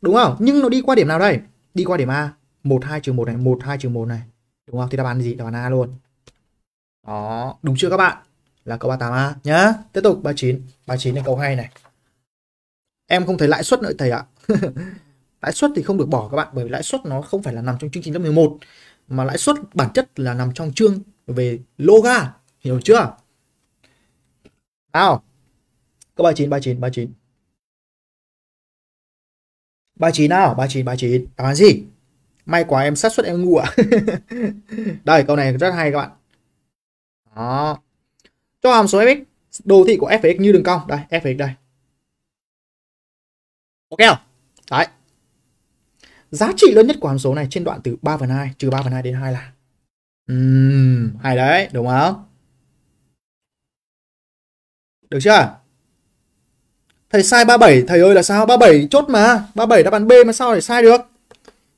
đúng không nhưng nó đi qua điểm nào đây đi qua điểm A 1 2 trừ 1 này 1 2 trừ 1 này đúng không thì đáp án gì đáp án A luôn đó đúng chưa các bạn là câu 38A nhá. Tiếp tục 39, 39 là câu hay này. Em không thấy lãi suất nữa thầy ạ. lãi suất thì không được bỏ các bạn bởi vì lãi suất nó không phải là nằm trong chương trình lớp 11 mà lãi suất bản chất là nằm trong chương về loga, hiểu chưa? Nào. Câu 39 39 39. 39 nào, 39 39. Đáp án gì? May quá em sát suất em ngu ạ. Đây câu này rất hay các bạn. Đó, cho hàm số fx đồ thị của fx như đường cong đây fx đây ok không đấy giá trị lớn nhất của hàm số này trên đoạn từ 3 phần 2 trừ 3 phần 2 đến 2 là uhm, hay đấy đúng không được chưa thầy sai 37 thầy ơi là sao 37 chốt mà 37 đáp án B mà sao lại sai được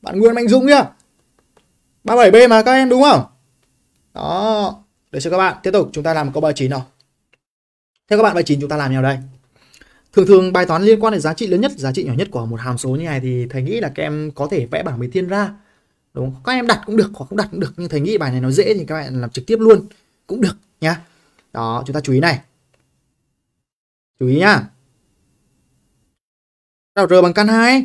bạn Nguyễn Mạnh Dũng nhá 37B mà các em đúng không đó để cho các bạn? Tiếp tục chúng ta làm câu bài 9 nào. Theo các bạn bài 9 chúng ta làm như nào đây? Thường thường bài toán liên quan đến giá trị lớn nhất, giá trị nhỏ nhất của một hàm số như này thì thầy nghĩ là các em có thể vẽ bảng biến thiên ra. Đúng không? Các em đặt cũng được hoặc không đặt cũng được nhưng thầy nghĩ bài này nó dễ thì các bạn làm trực tiếp luôn cũng được nhá. Đó, chúng ta chú ý này. Chú ý nhá. Nào R bằng căn 2.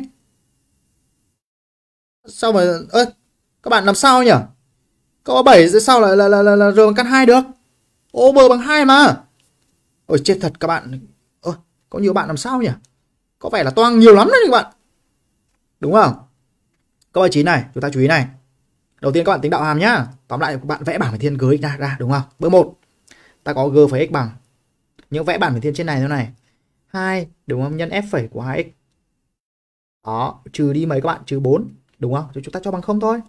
Sao mà ơ các bạn làm sao nhỉ? Câu 7 rồi sao lại là, là, là, là R bằng căn 2 được? Over bằng 2 mà. Ôi chết thật các bạn. Ôi, có nhiều bạn làm sao nhỉ? Có vẻ là toang nhiều lắm đấy các bạn. Đúng không? Câu 79 này, chúng ta chú ý này. Đầu tiên các bạn tính đạo hàm nhá. Tóm lại các bạn vẽ bảng về thiên gới ra ra đúng không? Bước 1. Ta có g phẩy x bằng những vẽ bảng về thiên trên này thế này. 2 đúng không? Nhân f phẩy của 2x. Đó, trừ đi mấy các bạn trừ 4, đúng không? chúng ta cho bằng không thôi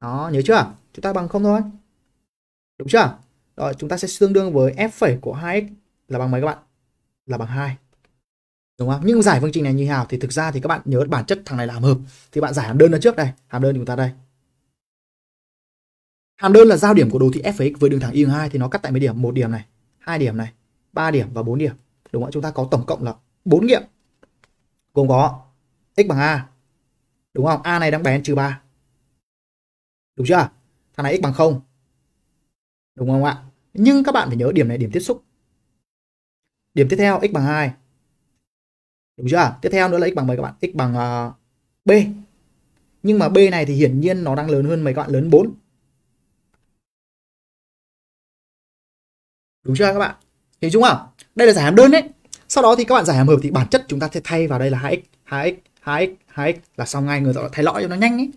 đó nhớ chưa chúng ta bằng không thôi đúng chưa rồi chúng ta sẽ tương đương với f phẩy của 2x là bằng mấy các bạn là bằng 2 đúng không nhưng giải phương trình này như nào thì thực ra thì các bạn nhớ bản chất thằng này là hàm hợp thì bạn giải hàm đơn ra trước đây hàm đơn của chúng ta đây hàm đơn là giao điểm của đồ thị f x với đường thẳng y 2 thì nó cắt tại mấy điểm một điểm này hai điểm này ba điểm và bốn điểm đúng không chúng ta có tổng cộng là bốn nghiệm gồm có x bằng a đúng không a này đang bén trừ 3 Đúng chưa? Thằng này x bằng 0. Đúng không ạ? Nhưng các bạn phải nhớ điểm này điểm tiếp xúc. Điểm tiếp theo x bằng 2. Đúng chưa? Tiếp theo nữa là x bằng mấy các bạn? x bằng uh, b. Nhưng mà b này thì hiển nhiên nó đang lớn hơn mấy các bạn lớn 4. Đúng chưa các bạn? Hình dung không? Đây là giải hàm đơn đấy. Sau đó thì các bạn giải hàm hợp thì bản chất chúng ta sẽ thay vào đây là 2x, 2x, 2x, 2x là xong ngay người ta thay lõi cho nó nhanh ấy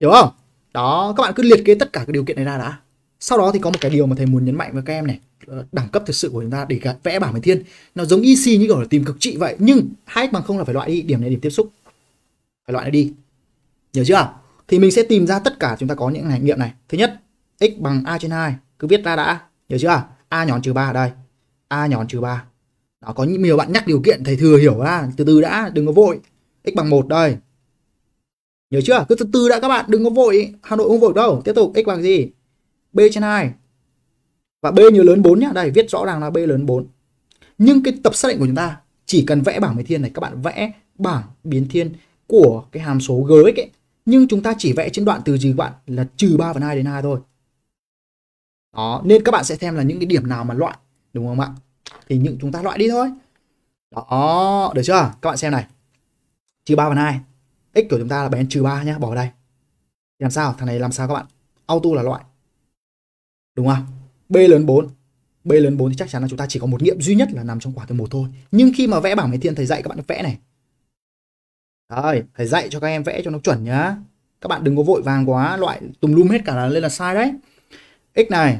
hiểu không đó các bạn cứ liệt kê tất cả các điều kiện này ra đã sau đó thì có một cái điều mà thầy muốn nhấn mạnh với các em này ờ, đẳng cấp thực sự của chúng ta để vẽ bảng bài thiên nó giống EC như kiểu là tìm cực trị vậy nhưng hai x bằng không là phải loại đi điểm này điểm tiếp xúc phải loại này đi nhớ chưa thì mình sẽ tìm ra tất cả chúng ta có những hành nghiệm này thứ nhất x bằng a trên 2 cứ viết ra đã nhớ chưa a nhón trừ ba ở đây a nhón trừ ba. đó có nhiều bạn nhắc điều kiện thầy thừa hiểu ra từ từ đã đừng có vội x bằng một đây Nhớ chưa? Cứ từ từ đã các bạn, đừng có vội, Hà Nội không vội đâu. Tiếp tục x bằng gì? B trên 2. Và B nhớ lớn 4 nhá. Đây, viết rõ ràng là B lớn 4. Nhưng cái tập xác định của chúng ta chỉ cần vẽ bảng biến thiên này các bạn vẽ bảng biến thiên của cái hàm số g ấy. Nhưng chúng ta chỉ vẽ trên đoạn từ gì các bạn là trừ 3 phần 2 đến 2 thôi. Đó, nên các bạn sẽ xem là những cái điểm nào mà loại đúng không ạ? Thì những chúng ta loại đi thôi. Đó, được chưa? Các bạn xem này. Trừ 3 phần 2 x của chúng ta là bn trừ 3 nhé, bỏ vào đây. Thì làm sao? Thằng này làm sao các bạn? Auto là loại. Đúng không? B lớn 4. B lớn 4 thì chắc chắn là chúng ta chỉ có một nghiệm duy nhất là nằm trong quả từ một thôi. Nhưng khi mà vẽ bảng máy thiên thầy dạy các bạn vẽ này. Rồi, thầy dạy cho các em vẽ cho nó chuẩn nhá. Các bạn đừng có vội vàng quá, loại tùm lum hết cả là lên là sai đấy. X này,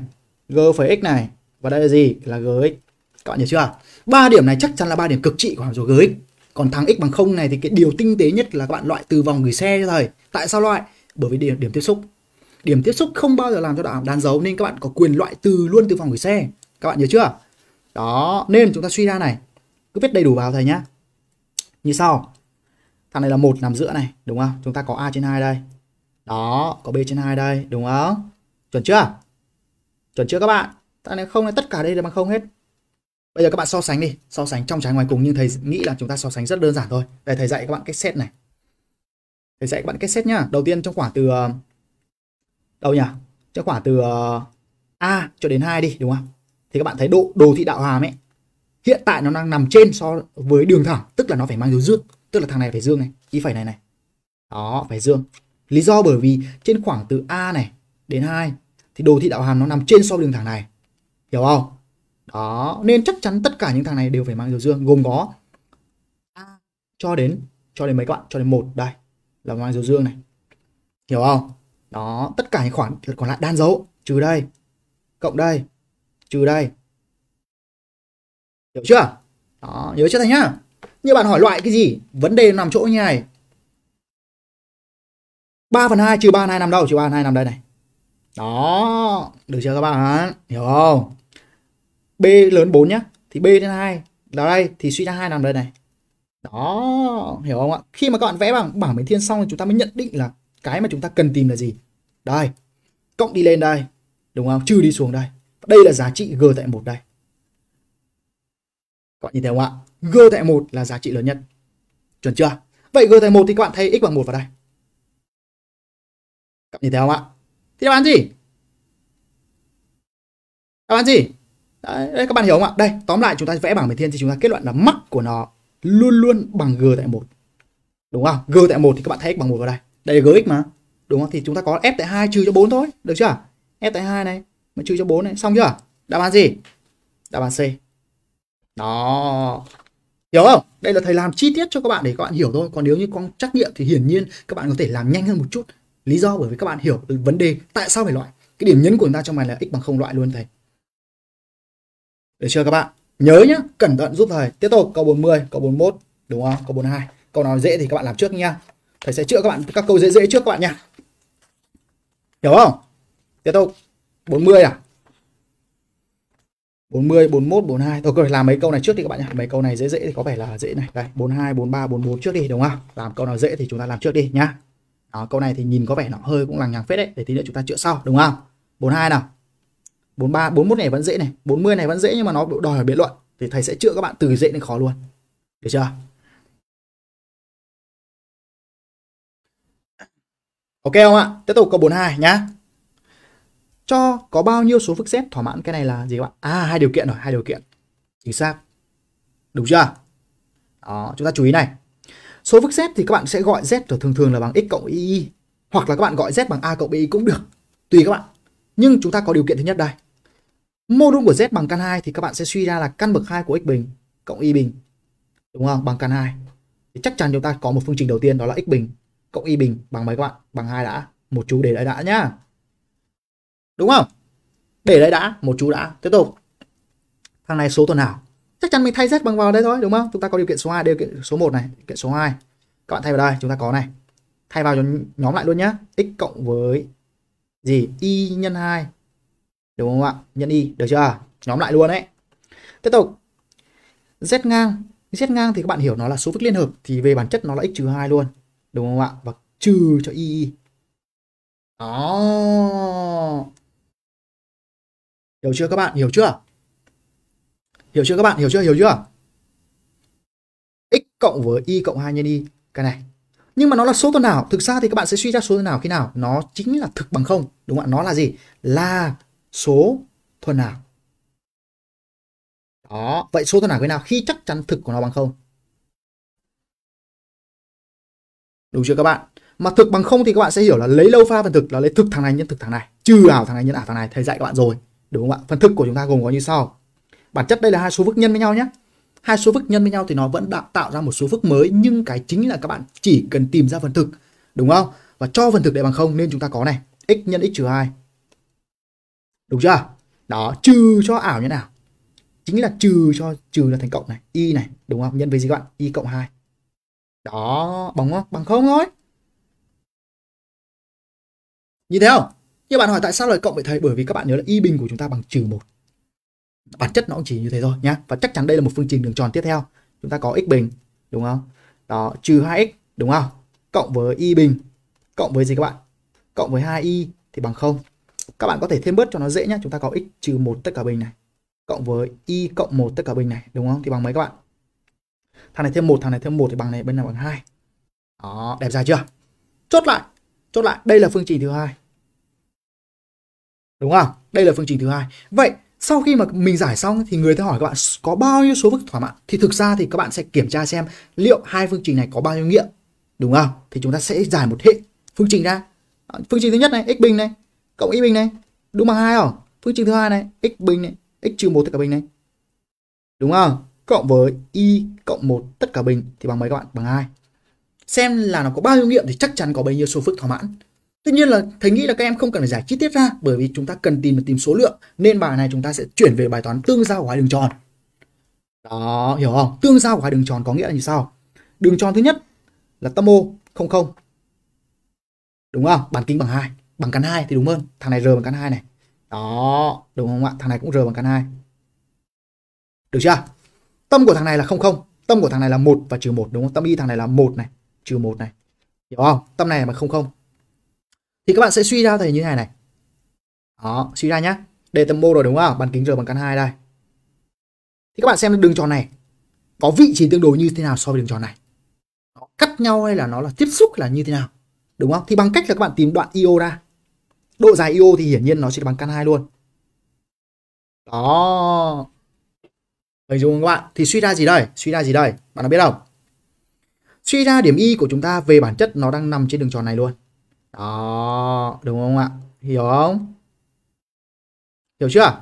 g phải x này và đây là gì? Là gx. Các bạn hiểu chưa? Ba điểm này chắc chắn là ba điểm cực trị của hàm số gx còn thằng x bằng không này thì cái điều tinh tế nhất là các bạn loại từ vòng gửi xe cho thầy tại sao loại bởi vì điểm, điểm tiếp xúc điểm tiếp xúc không bao giờ làm cho đoạn đàn dấu nên các bạn có quyền loại từ luôn từ vòng gửi xe các bạn nhớ chưa đó nên chúng ta suy ra này cứ viết đầy đủ vào thầy nhá như sau thằng này là một nằm giữa này đúng không chúng ta có a trên hai đây đó có b trên hai đây đúng không chuẩn chưa chuẩn chưa các bạn tại này không này tất cả đây là bằng không hết Bây giờ các bạn so sánh đi, so sánh trong trái ngoài cùng nhưng thầy nghĩ là chúng ta so sánh rất đơn giản thôi. Đây thầy dạy các bạn cách set này. Thầy dạy các bạn cách set nhá. Đầu tiên trong khoảng từ ờ, đâu nhỉ? Trong khoảng từ ờ, A cho đến 2 đi đúng không? Thì các bạn thấy độ đồ thị đạo hàm ấy hiện tại nó đang nằm trên so với đường thẳng, tức là nó phải mang dấu dương, tức là thằng này phải dương này, y phải này này. Đó, phải dương. Lý do bởi vì trên khoảng từ A này đến 2 thì đồ thị đạo hàm nó nằm trên so với đường thẳng này. Hiểu không? đó nên chắc chắn tất cả những thằng này đều phải mang điều dương gồm có a à. cho đến cho đến mấy các bạn cho đến một đây là mang dấu dương này hiểu không đó tất cả những khoản còn lại đan dấu trừ đây cộng đây trừ đây hiểu chưa đó nhớ chưa thầy nhá như bạn hỏi loại cái gì vấn đề nằm chỗ như này 3 phần 2 trừ 3 phần 2 nằm đâu trừ 3 phần 2 nằm đây này đó được chưa các bạn hiểu không B lớn 4 nhá thì B nhân 2 là đây thì suy ra 2 nằm đây này đó hiểu không ạ khi mà các bạn vẽ bằng bảng biến thiên xong thì chúng ta mới nhận định là cái mà chúng ta cần tìm là gì đây cộng đi lên đây đúng không trừ đi xuống đây đây là giá trị g tại một đây các bạn nhìn thấy không ạ g tại một là giá trị lớn nhất chuẩn chưa vậy g tại một thì các bạn thay x bằng một vào đây các bạn nhìn thấy không ạ thì đáp án gì đáp án gì đấy, đấy, các bạn hiểu không ạ đây tóm lại chúng ta vẽ bảng biểu thiên thì chúng ta kết luận là mắc của nó luôn luôn bằng g tại một đúng không g tại một thì các bạn thấy x bằng một vào đây đây là gx mà đúng không thì chúng ta có f tại hai trừ cho 4 thôi được chưa f tại hai này mà trừ cho 4 này xong chưa đáp án gì đáp án c đó hiểu không đây là thầy làm chi tiết cho các bạn để các bạn hiểu thôi còn nếu như con trắc nghiệm thì hiển nhiên các bạn có thể làm nhanh hơn một chút lý do bởi vì các bạn hiểu vấn đề tại sao phải loại cái điểm nhấn của chúng ta trong bài là x bằng không loại luôn thầy được chưa các bạn? Nhớ nhá, cẩn thận giúp thầy. Tiếp tục câu 40, câu 41, đúng không? Câu 42. Câu nào dễ thì các bạn làm trước nha. Thầy sẽ chữa các bạn các câu dễ dễ trước các bạn nha. Hiểu không? Tiếp tục. 40 à? 40, 41, 42. Thôi rồi làm mấy câu này trước đi các bạn nhá. Mấy câu này dễ dễ thì có vẻ là dễ này. Đây, 42, 43, 44 trước đi đúng không? Làm câu nào dễ thì chúng ta làm trước đi nhá. Đó, câu này thì nhìn có vẻ nó hơi cũng lằng nhằng phết đấy, để tí nữa chúng ta chữa sau đúng không? 42 nào. 43 41 này vẫn dễ này 40 này vẫn dễ nhưng mà nó đòi hỏi biện luận thì thầy sẽ chữa các bạn từ dễ đến khó luôn được chưa Ok không ạ? Tiếp tục câu 42 nhá. Cho có bao nhiêu số phức Z thỏa mãn cái này là gì các bạn? À hai điều kiện rồi, hai điều kiện. Chính xác. Đúng chưa? Đó, chúng ta chú ý này. Số phức Z thì các bạn sẽ gọi Z thường thường là bằng x cộng y hoặc là các bạn gọi Z bằng a cộng bi cũng được, tùy các bạn. Nhưng chúng ta có điều kiện thứ nhất đây mô đun của z bằng căn 2 thì các bạn sẽ suy ra là căn bậc 2 của x bình cộng y bình đúng không bằng căn 2 thì chắc chắn chúng ta có một phương trình đầu tiên đó là x bình cộng y bình bằng mấy các bạn bằng hai đã một chú để đấy đã nhá đúng không để đấy đã một chú đã tiếp tục thằng này số tuần nào chắc chắn mình thay z bằng vào đây thôi đúng không chúng ta có điều kiện số 2 điều kiện số 1 này điều kiện số 2 các bạn thay vào đây chúng ta có này thay vào cho nhóm lại luôn nhá x cộng với gì y nhân 2 đúng không ạ nhân y được chưa nhóm lại luôn đấy tiếp tục z ngang z ngang thì các bạn hiểu nó là số phức liên hợp thì về bản chất nó là x trừ hai luôn đúng không ạ và trừ cho y đó hiểu chưa các bạn hiểu chưa hiểu chưa các bạn hiểu chưa hiểu chưa x cộng với y cộng 2 nhân y cái này nhưng mà nó là số tuần nào thực ra thì các bạn sẽ suy ra số tuần nào khi nào nó chính là thực bằng không đúng không ạ nó là gì là số thuần nào Đó, vậy số thuần nào cái nào khi chắc chắn thực của nó bằng không? Đúng chưa các bạn? Mà thực bằng không thì các bạn sẽ hiểu là lấy lâu pha phần thực là lấy thực thằng này nhân thực thằng này, trừ ảo thằng này nhân ảo thằng này, thầy dạy các bạn rồi. Đúng không ạ? Phần thực của chúng ta gồm có như sau. Bản chất đây là hai số phức nhân với nhau nhé. Hai số phức nhân với nhau thì nó vẫn tạo ra một số phức mới nhưng cái chính là các bạn chỉ cần tìm ra phần thực, đúng không? Và cho phần thực để bằng không nên chúng ta có này, x nhân x trừ 2 đúng chưa đó trừ cho ảo như nào chính là trừ cho trừ là thành cộng này y này đúng không nhân với gì các bạn y cộng 2 đó bằng không? bằng không thôi như thế không như bạn hỏi tại sao lại cộng vậy thầy bởi vì các bạn nhớ là y bình của chúng ta bằng trừ một bản chất nó cũng chỉ như thế thôi nhá và chắc chắn đây là một phương trình đường tròn tiếp theo chúng ta có x bình đúng không đó trừ 2x đúng không cộng với y bình cộng với gì các bạn cộng với 2y thì bằng không các bạn có thể thêm bớt cho nó dễ nhé chúng ta có x trừ một tất cả bình này cộng với y cộng một tất cả bình này đúng không thì bằng mấy các bạn thằng này thêm một thằng này thêm một thì bằng này bên này bằng hai đó đẹp dài chưa chốt lại chốt lại đây là phương trình thứ hai đúng không đây là phương trình thứ hai vậy sau khi mà mình giải xong thì người ta hỏi các bạn có bao nhiêu số phức thỏa mãn thì thực ra thì các bạn sẽ kiểm tra xem liệu hai phương trình này có bao nhiêu nghiệm đúng không thì chúng ta sẽ giải một hệ phương trình ra phương trình thứ nhất này x bình này cộng y bình này đúng bằng hai không phương trình thứ hai này x bình này x trừ một tất cả bình này đúng không cộng với y cộng một tất cả bình thì bằng mấy các bạn bằng hai xem là nó có bao nhiêu nghiệm thì chắc chắn có bấy nhiêu số phức thỏa mãn Tuy nhiên là thầy nghĩ là các em không cần phải giải chi tiết ra bởi vì chúng ta cần tìm và tìm số lượng nên bài này chúng ta sẽ chuyển về bài toán tương giao của hai đường tròn. Đó, hiểu không? Tương giao của hai đường tròn có nghĩa là như sau. Đường tròn thứ nhất là tâm ô không, Đúng không? Bán kính bằng hai bằng căn hai thì đúng hơn thằng này r bằng căn hai này đó đúng không ạ thằng này cũng r bằng căn hai được chưa tâm của thằng này là không không tâm của thằng này là một và trừ một đúng không tâm y thằng này là một này trừ một này hiểu không tâm này mà không không thì các bạn sẽ suy ra thầy như thế này này đó suy ra nhá đề tâm mô rồi đúng không bán kính r bằng căn hai đây thì các bạn xem đường tròn này có vị trí tương đối như thế nào so với đường tròn này nó cắt nhau hay là nó là tiếp xúc là như thế nào đúng không thì bằng cách là các bạn tìm đoạn io ra độ dài IO thì hiển nhiên nó sẽ bằng căn 2 luôn đó hình dung không các bạn thì suy ra gì đây suy ra gì đây bạn đã biết không suy ra điểm y của chúng ta về bản chất nó đang nằm trên đường tròn này luôn đó đúng không ạ hiểu không hiểu chưa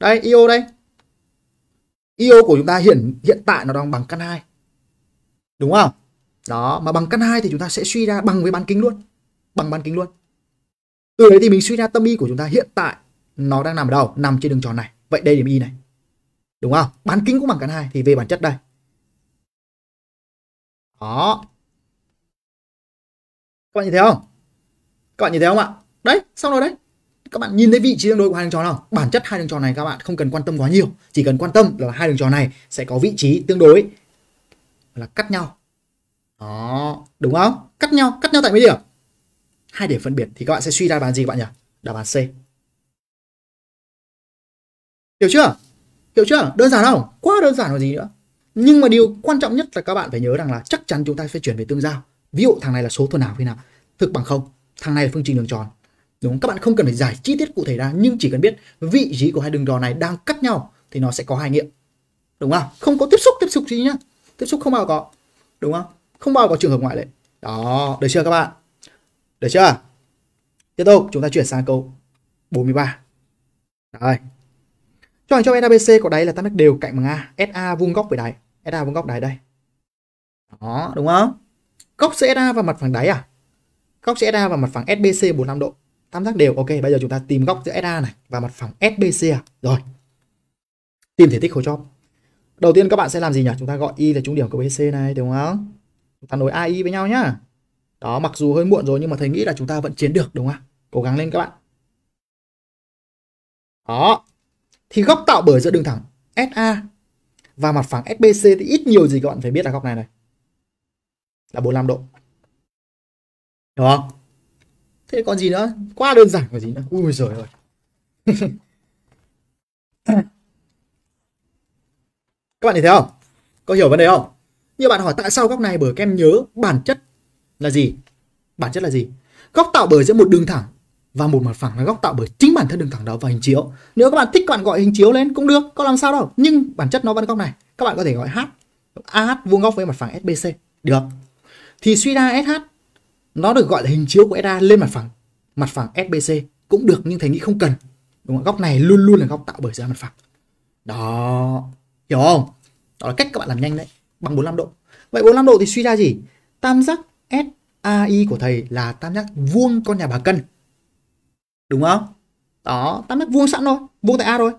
đây IO đây IO của chúng ta hiện hiện tại nó đang bằng căn 2 đúng không đó mà bằng căn 2 thì chúng ta sẽ suy ra bằng với bán kính luôn bằng bán kính luôn từ đấy thì mình suy ra tâm y của chúng ta hiện tại nó đang nằm ở đâu nằm trên đường tròn này vậy đây điểm y này đúng không bán kính cũng bằng căn hai thì về bản chất đây đó các bạn nhìn thấy không các bạn nhìn thấy không ạ đấy xong rồi đấy các bạn nhìn thấy vị trí tương đối của hai đường tròn không bản chất hai đường tròn này các bạn không cần quan tâm quá nhiều chỉ cần quan tâm là hai đường tròn này sẽ có vị trí tương đối là cắt nhau đó đúng không cắt nhau cắt nhau tại mấy điểm hai điểm phân biệt thì các bạn sẽ suy ra đáp án gì các bạn nhỉ? Đáp án C. Hiểu chưa? Hiểu chưa? Đơn giản không? Quá đơn giản là gì nữa. Nhưng mà điều quan trọng nhất là các bạn phải nhớ rằng là chắc chắn chúng ta sẽ chuyển về tương giao. Ví dụ thằng này là số thuần nào khi nào? Thực bằng không. Thằng này là phương trình đường tròn. Đúng không? Các bạn không cần phải giải chi tiết cụ thể ra nhưng chỉ cần biết vị trí của hai đường tròn này đang cắt nhau thì nó sẽ có hai nghiệm. Đúng không? Không có tiếp xúc tiếp xúc gì nhá. Tiếp xúc không bao giờ có. Đúng không? Không bao giờ có trường hợp ngoại lệ. Đó, được chưa các bạn? Được chưa? Tiếp tục chúng ta chuyển sang câu 43. Rồi. Cho hình cho NABC có đáy là tam giác đều cạnh bằng A, SA vuông góc với đáy. SA vuông góc đáy đây. Đó, đúng không? Góc SA và mặt phẳng đáy à? Góc SA và mặt phẳng SBC 45 độ. Tam giác đều. Ok, bây giờ chúng ta tìm góc giữa SA này và mặt phẳng SBC à? Rồi. Tìm thể tích khối chóp. Đầu tiên các bạn sẽ làm gì nhỉ? Chúng ta gọi Y là trung điểm của BC này, đúng không? Chúng ta nối AI với nhau nhá đó mặc dù hơi muộn rồi nhưng mà thầy nghĩ là chúng ta vẫn chiến được đúng không ạ cố gắng lên các bạn đó thì góc tạo bởi giữa đường thẳng SA và mặt phẳng SBC thì ít nhiều gì các bạn phải biết là góc này này là 45 độ đúng không thế còn gì nữa quá đơn giản còn gì nữa ui giời ơi các bạn thấy không có hiểu vấn đề không nhiều bạn hỏi tại sao góc này bởi kem nhớ bản chất là gì? Bản chất là gì? Góc tạo bởi giữa một đường thẳng và một mặt phẳng là góc tạo bởi chính bản thân đường thẳng đó và hình chiếu. Nếu các bạn thích các bạn gọi hình chiếu lên cũng được, có làm sao đâu. Nhưng bản chất nó vẫn góc này. Các bạn có thể gọi h AH vuông góc với mặt phẳng SBC. Được. Thì suy ra SH nó được gọi là hình chiếu của SH lên mặt phẳng mặt phẳng SBC cũng được nhưng thầy nghĩ không cần. Đúng không? Góc này luôn luôn là góc tạo bởi giữa mặt phẳng. Đó. Hiểu không? Đó là cách các bạn làm nhanh đấy, bằng 45 độ. Vậy 45 độ thì suy ra gì? Tam giác SAI của thầy là tam giác vuông con nhà bà cân. Đúng không? Đó, tam giác vuông sẵn rồi, vuông tại A rồi.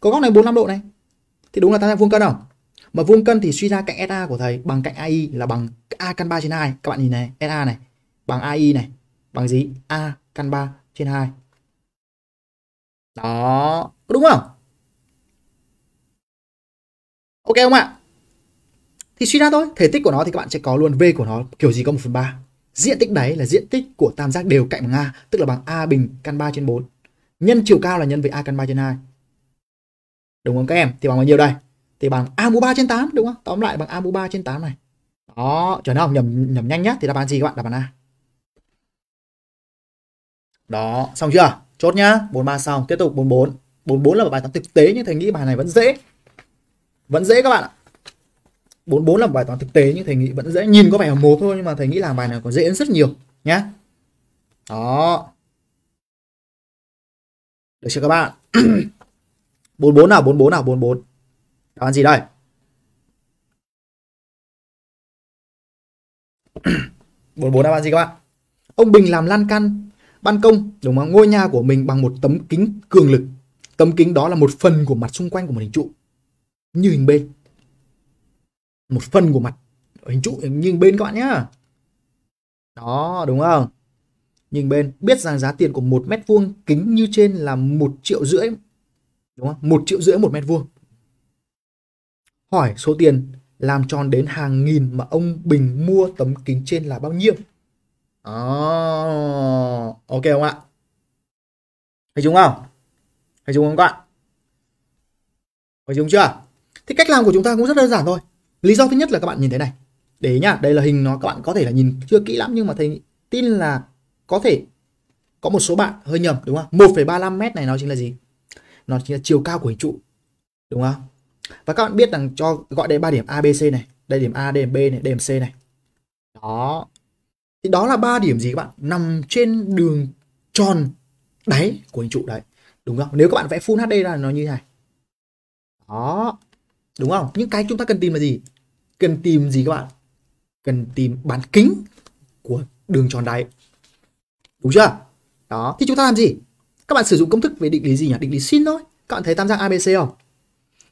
Có góc này 45 độ này. Thì đúng là tam giác vuông cân không? Mà vuông cân thì suy ra cạnh SA của thầy bằng cạnh AI là bằng A căn 3 trên 2. Các bạn nhìn này, SA này bằng AI này, bằng gì? A căn 3 trên 2. Đó, đúng không? Ok không ạ? À? thì suy ra thôi thể tích của nó thì các bạn sẽ có luôn v của nó kiểu gì có 1 phần ba diện tích đáy là diện tích của tam giác đều cạnh bằng a tức là bằng a bình căn 3 trên 4 nhân chiều cao là nhân với a căn 3 trên 2 đúng không các em thì bằng bao nhiêu đây thì bằng a mũ 3 trên 8 đúng không tóm lại bằng a mũ 3 trên 8 này đó chuẩn nào nhầm nhầm nhanh nhá thì đáp án gì các bạn đáp án a đó xong chưa chốt nhá 43 xong tiếp tục 44 44 là một bài toán thực tế nhưng thầy nghĩ bài này vẫn dễ vẫn dễ các bạn ạ bốn bốn là bài toán thực tế nhưng thầy nghĩ vẫn dễ nhìn có vẻ là một thôi nhưng mà thầy nghĩ làm bài này còn dễ hơn rất nhiều nhé đó được chưa các bạn bốn bốn nào bốn bốn nào bốn bốn đáp án gì đây bốn bốn đáp án gì các bạn ông bình làm lan can ban công đúng không ngôi nhà của mình bằng một tấm kính cường lực tấm kính đó là một phần của mặt xung quanh của một hình trụ như hình bên một phần của mặt hình trụ nhìn bên các bạn nhá đó đúng không nhìn bên biết rằng giá tiền của một mét vuông kính như trên là một triệu rưỡi đúng không một triệu rưỡi một mét vuông hỏi số tiền làm tròn đến hàng nghìn mà ông Bình mua tấm kính trên là bao nhiêu đó ok không ạ thấy chúng không thấy chúng không các bạn thấy chúng chưa thì cách làm của chúng ta cũng rất đơn giản thôi lý do thứ nhất là các bạn nhìn thế này để nhá đây là hình nó các bạn có thể là nhìn chưa kỹ lắm nhưng mà thầy tin là có thể có một số bạn hơi nhầm đúng không 1,35 mét này nó chính là gì nó chính là chiều cao của hình trụ đúng không và các bạn biết rằng cho gọi đây ba điểm ABC này đây điểm A điểm B này điểm C này đó thì đó là ba điểm gì các bạn nằm trên đường tròn đáy của hình trụ đấy đúng không nếu các bạn vẽ full HD ra nó như thế này đó đúng không những cái chúng ta cần tìm là gì cần tìm gì các bạn cần tìm bán kính của đường tròn đáy đúng chưa đó thì chúng ta làm gì các bạn sử dụng công thức về định lý gì nhỉ định lý sin thôi các bạn thấy tam giác abc không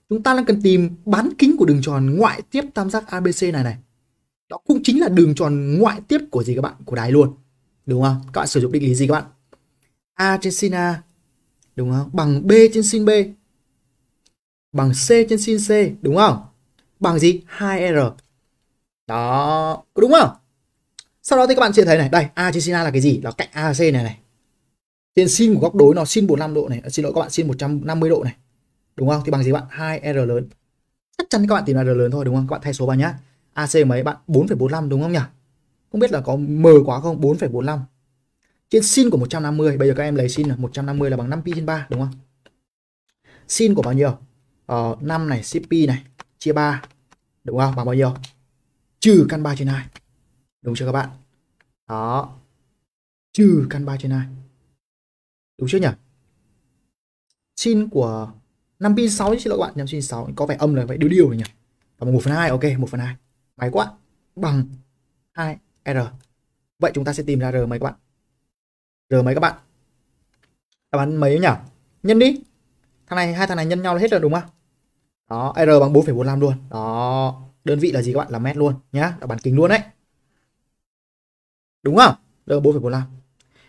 chúng ta đang cần tìm bán kính của đường tròn ngoại tiếp tam giác abc này này đó cũng chính là đường tròn ngoại tiếp của gì các bạn của đáy luôn đúng không các bạn sử dụng định lý gì các bạn a trên sin a đúng không bằng b trên sin b bằng C trên sin C đúng không? Bằng gì? 2R. Đó, đúng không? Sau đó thì các bạn sẽ thấy này, đây, A trên sin A là cái gì? Là cạnh AC này này. Trên sin của góc đối nó sin 45 độ này, à, xin lỗi các bạn sin 150 độ này. Đúng không? Thì bằng gì bạn? 2R lớn. Chắc chắn các bạn tìm ra R lớn thôi đúng không? Các bạn thay số vào nhá. AC mấy bạn 4,45 đúng không nhỉ? Không biết là có mờ quá không? 4,45. Trên sin của 150, bây giờ các em lấy sin là 150 là bằng 5 pi trên 3 đúng không? Sin của bao nhiêu? uh, ờ, 5 này CP này chia 3 đúng không bằng bao nhiêu trừ căn 3 trên 2 đúng chưa các bạn đó trừ căn 3 trên 2 đúng chưa nhỉ sin của 5 pin 6 chứ lỗi các bạn nhầm sin 6 có vẻ âm là vậy điều điều rồi nhỉ và 1 phần 2 ok 1 phần 2 máy quá bằng 2 R vậy chúng ta sẽ tìm ra R mấy các bạn R mấy các bạn đáp án mấy nhỉ nhân đi thằng này hai thằng này nhân nhau là hết rồi đúng không đó r bằng 4,45 luôn đó đơn vị là gì các bạn là mét luôn nhá là bán kính luôn đấy đúng không r 4,45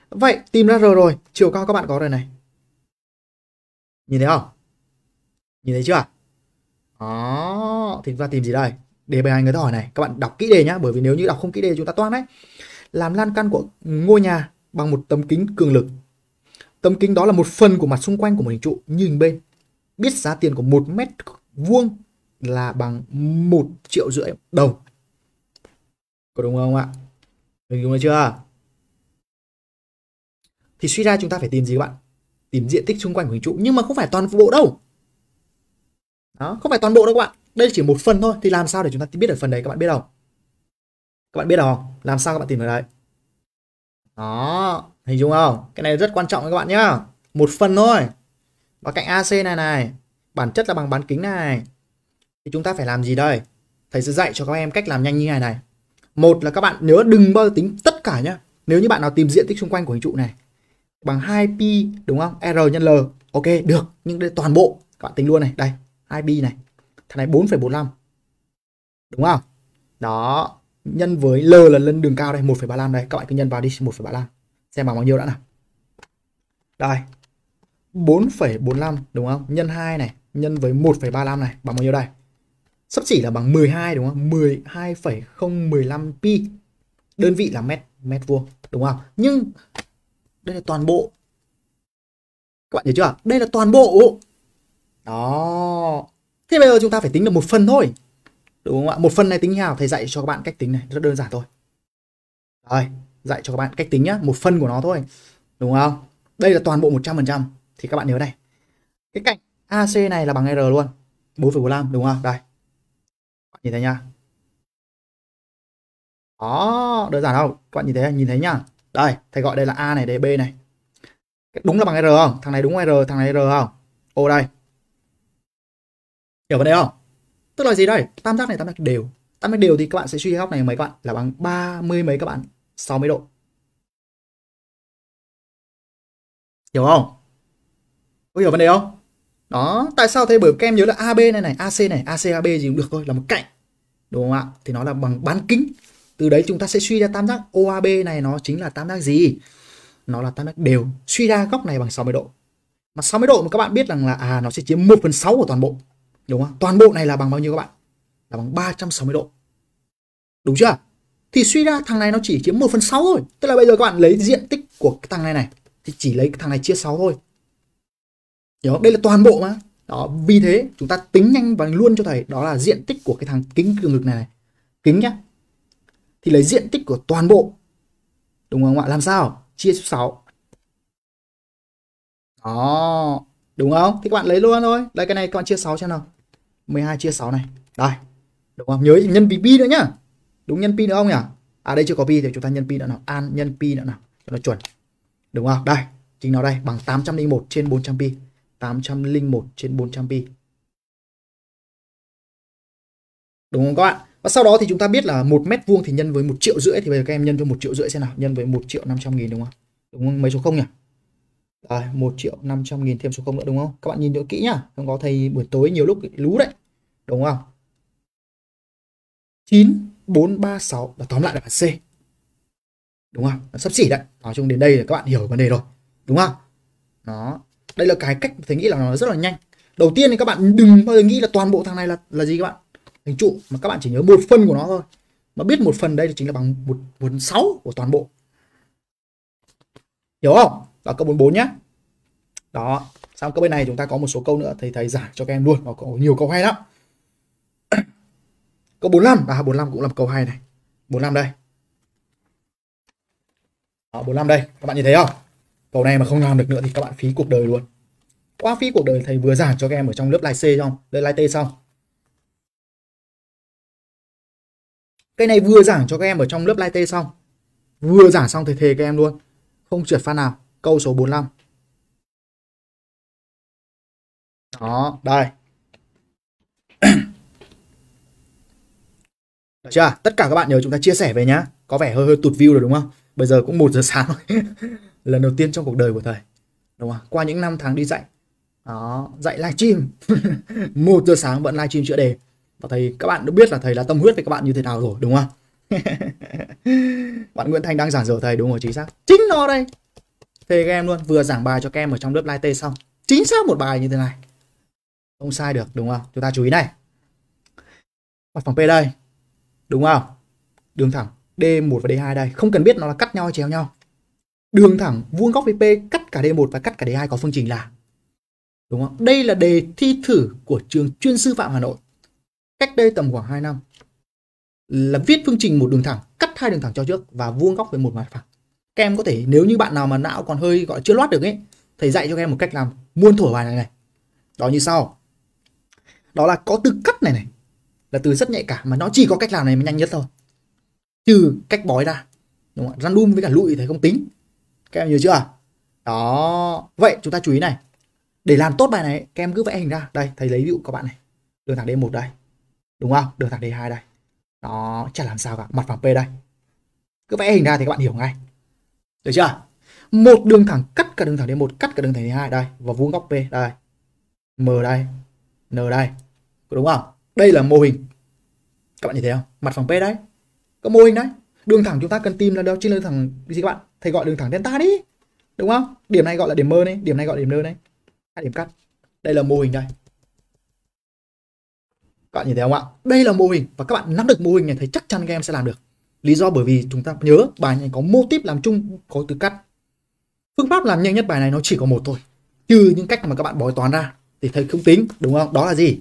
vậy tìm ra r rồi chiều cao các bạn có rồi này nhìn thấy không nhìn thấy chưa đó thì chúng ta tìm gì đây đề bài người ta hỏi này các bạn đọc kỹ đề nhá bởi vì nếu như đọc không kỹ đề chúng ta toan đấy làm lan căn của ngôi nhà bằng một tấm kính cường lực tấm kính đó là một phần của mặt xung quanh của một hình trụ như hình bên biết giá tiền của một mét vuông là bằng một triệu rưỡi đồng có đúng không ạ mình đúng chưa thì suy ra chúng ta phải tìm gì các bạn tìm diện tích xung quanh của hình trụ nhưng mà không phải toàn bộ đâu đó không phải toàn bộ đâu các bạn đây chỉ một phần thôi thì làm sao để chúng ta biết được phần đấy các bạn biết không các bạn biết không làm sao các bạn tìm được đấy đó hình dung không cái này rất quan trọng các bạn nhá một phần thôi và cạnh AC này này bản chất là bằng bán kính này thì chúng ta phải làm gì đây thầy sẽ dạy cho các em cách làm nhanh như này này một là các bạn nhớ đừng bao giờ tính tất cả nhá nếu như bạn nào tìm diện tích xung quanh của hình trụ này bằng 2 pi đúng không r nhân l ok được nhưng đây toàn bộ các bạn tính luôn này đây 2 pi này thằng này 4,45 đúng không đó nhân với l là lần đường cao đây 1,35 đây các bạn cứ nhân vào đi 1,35 xem bằng bao nhiêu đã nào đây 4,45 đúng không nhân 2 này nhân với 1,35 này bằng bao nhiêu đây? Sắp chỉ là bằng 12 đúng không? 12,015 pi. Đơn vị là mét mét vuông đúng không? Nhưng đây là toàn bộ. Các bạn nhớ chưa? Đây là toàn bộ. Đó. Thế bây giờ chúng ta phải tính được một phần thôi. Đúng không ạ? Một phần này tính như nào? Thầy dạy cho các bạn cách tính này, rất đơn giản thôi. Rồi, dạy cho các bạn cách tính nhá, một phần của nó thôi. Đúng không? Đây là toàn bộ 100%. Thì các bạn nhớ này. Cái cạnh AC này là bằng R luôn 4,45 đúng không đây bạn nhìn thấy nha đó đơn giản không các bạn nhìn thấy nhìn thấy nha. đây thầy gọi đây là A này đây B này đúng là bằng R không thằng này đúng R thằng này R không ô đây hiểu vấn đề không tức là gì đây tam giác này tam giác đều tam giác đều thì các bạn sẽ suy góc này mấy các bạn là bằng 30 mấy các bạn 60 độ hiểu không có hiểu vấn đề không đó tại sao thế bởi các em nhớ là AB này này AC này ACAB gì cũng được thôi là một cạnh đúng không ạ thì nó là bằng bán kính từ đấy chúng ta sẽ suy ra tam giác OAB này nó chính là tam giác gì nó là tam giác đều suy ra góc này bằng 60 độ mà 60 độ mà các bạn biết rằng là à nó sẽ chiếm 1 phần 6 của toàn bộ đúng không toàn bộ này là bằng bao nhiêu các bạn là bằng 360 độ đúng chưa thì suy ra thằng này nó chỉ chiếm 1 phần 6 thôi tức là bây giờ các bạn lấy diện tích của cái thằng này này thì chỉ lấy thằng này chia 6 thôi đó đây là toàn bộ mà đó vì thế chúng ta tính nhanh và luôn cho thầy đó là diện tích của cái thằng kính cường lực này, này. kính nhá thì lấy diện tích của toàn bộ đúng không ạ làm sao chia số 6 đó đúng không thì các bạn lấy luôn thôi lấy cái này các bạn chia 6 cho nào 12 chia 6 này đây đúng không nhớ nhân vì pi nữa nhá đúng nhân pi nữa không nhỉ à đây chưa có pi thì chúng ta nhân pi nữa nào an nhân pi nữa nào cho nó chuẩn đúng không đây chính nó đây bằng 801 trên 400 pi 801 trên 400 pi. Đúng không các bạn? Và sau đó thì chúng ta biết là một mét vuông thì nhân với một triệu rưỡi thì bây giờ các em nhân cho một triệu rưỡi xem nào, nhân với một triệu 500 nghìn đúng không? Đúng không? Mấy số không nhỉ? Rồi, à, 1 triệu 500 nghìn thêm số không nữa đúng không? Các bạn nhìn cho kỹ nhá, không có thầy buổi tối nhiều lúc lú đấy. Đúng không? 9 4 3 6 là tóm lại là C. Đúng không? Nó sắp xỉ đấy. Nói chung đến đây là các bạn hiểu vấn đề rồi. Đúng không? Đó, đây là cái cách thầy nghĩ là nó rất là nhanh đầu tiên thì các bạn đừng bao giờ nghĩ là toàn bộ thằng này là là gì các bạn hình trụ mà các bạn chỉ nhớ một phần của nó thôi mà biết một phần đây thì chính là bằng một phần sáu của toàn bộ hiểu không là câu 44 nhá đó sau câu bên này chúng ta có một số câu nữa thầy thầy giải cho các em luôn nó có nhiều câu hay lắm câu 45 à 45 cũng là một câu hay này 45 đây đó, 45 đây các bạn nhìn thấy không cầu này mà không làm được nữa thì các bạn phí cuộc đời luôn quá phí cuộc đời thầy vừa giảng cho các em ở trong lớp lái C xong lớp lái T xong cái này vừa giảng cho các em ở trong lớp lái T xong vừa giảng xong thầy thề các em luôn không trượt phát nào câu số 45 đó đây Được chưa tất cả các bạn nhớ chúng ta chia sẻ về nhá có vẻ hơi hơi tụt view rồi đúng không bây giờ cũng một giờ sáng rồi lần đầu tiên trong cuộc đời của thầy đúng không qua những năm tháng đi dạy đó dạy livestream một giờ sáng vẫn livestream chữa đề và thầy các bạn đã biết là thầy là tâm huyết với các bạn như thế nào rồi đúng không bạn Nguyễn Thanh đang giảng dở thầy đúng rồi chính xác chính nó đây thầy các em luôn vừa giảng bài cho các em ở trong lớp live t xong chính xác một bài như thế này không sai được đúng không chúng ta chú ý này mặt phẳng p đây đúng không đường thẳng d1 và d2 đây không cần biết nó là cắt nhau hay chéo nhau đường thẳng vuông góc với P cắt cả D1 và cắt cả D2 có phương trình là đúng không? Đây là đề thi thử của trường chuyên sư phạm Hà Nội cách đây tầm khoảng 2 năm là viết phương trình một đường thẳng cắt hai đường thẳng cho trước và vuông góc với một mặt phẳng các em có thể nếu như bạn nào mà não còn hơi gọi chưa loát được ấy thầy dạy cho các em một cách làm muôn thuở bài này này đó như sau đó là có từ cắt này này là từ rất nhạy cảm mà nó chỉ có cách làm này mới nhanh nhất thôi trừ cách bói ra đúng không? random với cả lụi thì không tính các em nhớ chưa à? đó vậy chúng ta chú ý này để làm tốt bài này các em cứ vẽ hình ra đây thầy lấy ví dụ các bạn này đường thẳng d một đây đúng không đường thẳng d hai đây nó chả làm sao cả mặt phẳng P đây cứ vẽ hình ra thì các bạn hiểu ngay được chưa một đường thẳng cắt cả đường thẳng d một cắt cả đường thẳng d hai đây và vuông góc P đây M đây N đây đúng không đây là mô hình các bạn nhìn thấy không mặt phẳng P đấy có mô hình đấy đường thẳng chúng ta cần tìm là đâu trên đường thẳng gì các bạn thầy gọi đường thẳng delta đi đúng không điểm này gọi là điểm mơ này điểm này gọi là điểm nơ này hai điểm cắt đây là mô hình đây các bạn nhìn thấy không ạ đây là mô hình và các bạn nắm được mô hình này thấy chắc chắn các em sẽ làm được lý do bởi vì chúng ta nhớ bài này có mô típ làm chung có từ cắt phương pháp làm nhanh nhất bài này nó chỉ có một thôi trừ những cách mà các bạn bói toán ra thì thầy không tính đúng không đó là gì